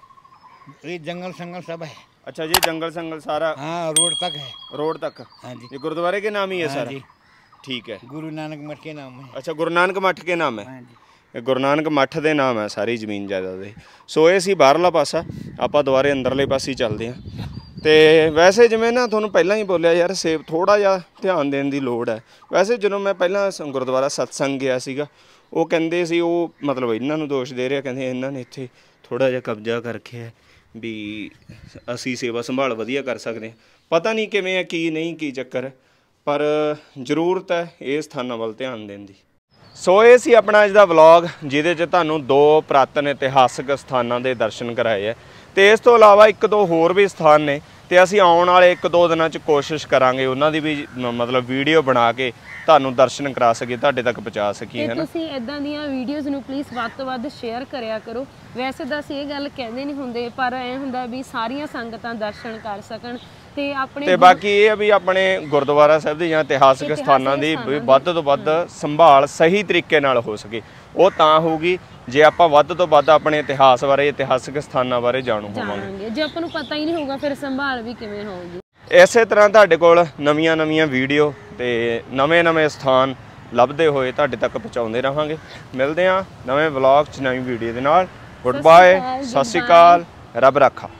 ਇਹ ਜੰਗਲ ਸੰਗਲ ਸਭ ਹੈ ਅੱਛਾ ਜੀ ਜੰਗਲ ਸੰਗਲ ਸਾਰਾ ਹਾਂ ਰੋਡ ਤੱਕ ਹੈ ਰੋਡ ਤੱਕ ਹਾਂਜੀ ਇਹ ਗੁਰਦੁਆਰੇ ਕੇ ਨਾਮ ਹੀ ਹੈ ਸਾਰਾ ਠੀਕ ਹੈ ਗੁਰੂ ਨਾਨਕ ਮੱਠ ਕੇ ਨਾਮ ਹੈ ਅੱਛਾ ਗੁਰੂ ਨਾਨਕ ਮੱਠ ਕੇ ਨਾਮ ਹੈ ਹਾਂਜੀ ਇਹ ਗੁਰੂ ਨਾਨਕ ਮੱਠ ਦੇ ਨਾਮ ਹੈ ਸਾਰੀ ਜ਼ਮੀਨ ਜਾਇਦਾਦ ਦੇ ਸੋ ਇਹ ਸੀ ਬਾਹਰਲਾ ਪਾਸਾ ਆਪਾਂ ਦੁਆਰੇ ਅੰਦਰਲੇ ਪਾਸੇ ਚੱਲਦੇ ਹਾਂ ਤੇ ਵੈਸੇ ਜਿਵੇਂ ਨਾ ਤੁਹਾਨੂੰ ਪਹਿਲਾਂ ਹੀ ਬੋਲਿਆ ਯਾਰ ਸੇਵ ਥੋੜਾ ਜਿਹਾ ਧਿਆਨ ਦੇਣ ਦੀ ਲੋੜ ਹੈ ਵੈਸੇ ਜਦੋਂ ਮੈਂ ਪਹਿਲਾਂ ਗੁਰਦੁਆਰਾ ਸਤਸੰਗ ਗਿਆ ਸੀਗਾ ਉਹ ਕਹਿੰਦੇ ਸੀ ਉਹ ਮਤਲਬ ਇਹਨਾਂ ਨੂੰ ਦੋਸ਼ ਦੇ ਰਿਹਾ ਕਹਿੰਦੇ ਇਹਨਾਂ ਨੇ ਇੱਥੇ ਥੋੜਾ ਜਿਹਾ ਕਬਜ਼ਾ ਕਰ ਰੱਖਿਆ ਵੀ ਅਸੀਂ ਸੇਵਾ ਸੰਭਾਲ ਵਧੀਆ ਕਰ ਸਕਦੇ ਹਾਂ ਪਤਾ ਨਹੀਂ ਕਿਵੇਂ ਹੈ ਕੀ ਨਹੀਂ ਕੀ ਚੱਕਰ ਪਰ ਜ਼ਰੂਰਤ ਹੈ ਇਹ ਸਥਾਨਾਂ ਵੱਲ ਧਿਆਨ ਦੇਣ ਦੀ ਸੋ ਇਹ ਸੀ ਆਪਣਾ ਅੱਜ ਦਾ ਵਲੌਗ ਜਿਹਦੇ 'ਚ ਤੁਹਾਨੂੰ ਦੋ ਪ੍ਰਾਤਨ ਇਤਿਹਾਸਕ ਸਥਾਨਾਂ ਦੇ ਦਰਸ਼ਨ ਕਰਾਏ ਆ ਤੇ ਇਸ ਤੋਂ ਇਲਾਵਾ ਇੱਕ ਦੋ ਹੋਰ ਵੀ ਸਥਾਨ ਨੇ ਤੇ ਅਸੀਂ ਆਉਣ ਵਾਲੇ ਇੱਕ ਦੋ ਦਿਨਾਂ 'ਚ ਕੋਸ਼ਿਸ਼ ਕਰਾਂਗੇ ਉਹਨਾਂ ਦੀ ਵੀ ਮਤਲਬ ਵੀਡੀਓ ਬਣਾ ਕੇ ਤੁਹਾਨੂੰ ਦਰਸ਼ਨ ਕਰਾ ਸਕੀਏ ਤੁਹਾਡੇ ਤੱਕ ਪਹੁੰਚਾ ਸਕੀਏ ਹੈ ਨਾ ਤੁਸੀਂ ਇਦਾਂ ਦੀਆਂ ਵੀਡੀਓਜ਼ ਨੂੰ ਪਲੀਜ਼ ਵੱਧ ਤੋਂ ਵੱਧ ਸ਼ੇਅਰ ਕਰਿਆ ਕਰੋ ਵੈਸੇ ਤਾਂ ਅਸੀਂ ਇਹ ਗੱਲ ਕਹਿੰਦੇ ਨਹੀਂ ਹੁੰਦੇ ਪਰ ਐ ਹੁੰਦਾ ਵੀ ਸਾਰੀਆਂ ਸੰਗਤਾਂ ਦਰਸ਼ਨ ਕਰ ਸਕਣ ਤੇ ਆਪਣੇ ਤੇ ਬਾਕੀ ਇਹ ਆ ਵੀ ਆਪਣੇ ਗੁਰਦੁਆਰਾ ਸਾਹਿਬ ਦੇ ਜਾਂ ਇਤਿਹਾਸਕ ਸਥਾਨਾਂ ਦੀ ਵੱਧ ਤੋਂ ਵੱਧ ਸੰਭਾਲ ਸਹੀ ਤਰੀਕੇ ਨਾਲ ਹੋ ਸਕੇ ਉਹ ਤਾਂ ਹੋਊਗੀ ਜੇ ਆਪਾਂ ਵੱਧ ਤੋਂ ਵੱਧ ਆਪਣੇ ਇਤਿਹਾਸ ਬਾਰੇ ਇਤਿਹਾਸਕ ਸਥਾਨਾਂ ਬਾਰੇ ਜਾਣੂ ਹੋਵਾਂਗੇ ਜੇ ਆਪਾਂ ਨੂੰ ਪਤਾ ਹੀ ਨਹੀਂ ਹੋਊਗਾ ਫਿਰ ਸੰਭਾਲ ਵੀ ਕਿਵੇਂ ਹੋਊਗੀ ਇਸੇ ਤਰ੍ਹਾਂ ਤੁਹਾਡੇ ਕੋਲ ਨਵੀਆਂ-ਨਵੀਆਂ ਵੀਡੀਓ ਤੇ ਨਵੇਂ-ਨਵੇਂ ਸਥਾਨ ਲੱਭਦੇ ਹੋਏ ਤੁਹਾਡੇ ਤੱਕ ਪਹੁੰਚਾਉਂਦੇ ਰਹਾਂਗੇ ਮਿਲਦੇ ਆ ਨਵੇਂ ਵਲੌਗ 'ਚ ਨਵੀਂ ਵੀਡੀਓ ਦੇ ਨਾਲ ਗੁੱਡ ਬਾਏ ਸਤਿ ਸ਼੍ਰੀ ਅਕਾਲ ਰੱਬ ਰੱਖਾ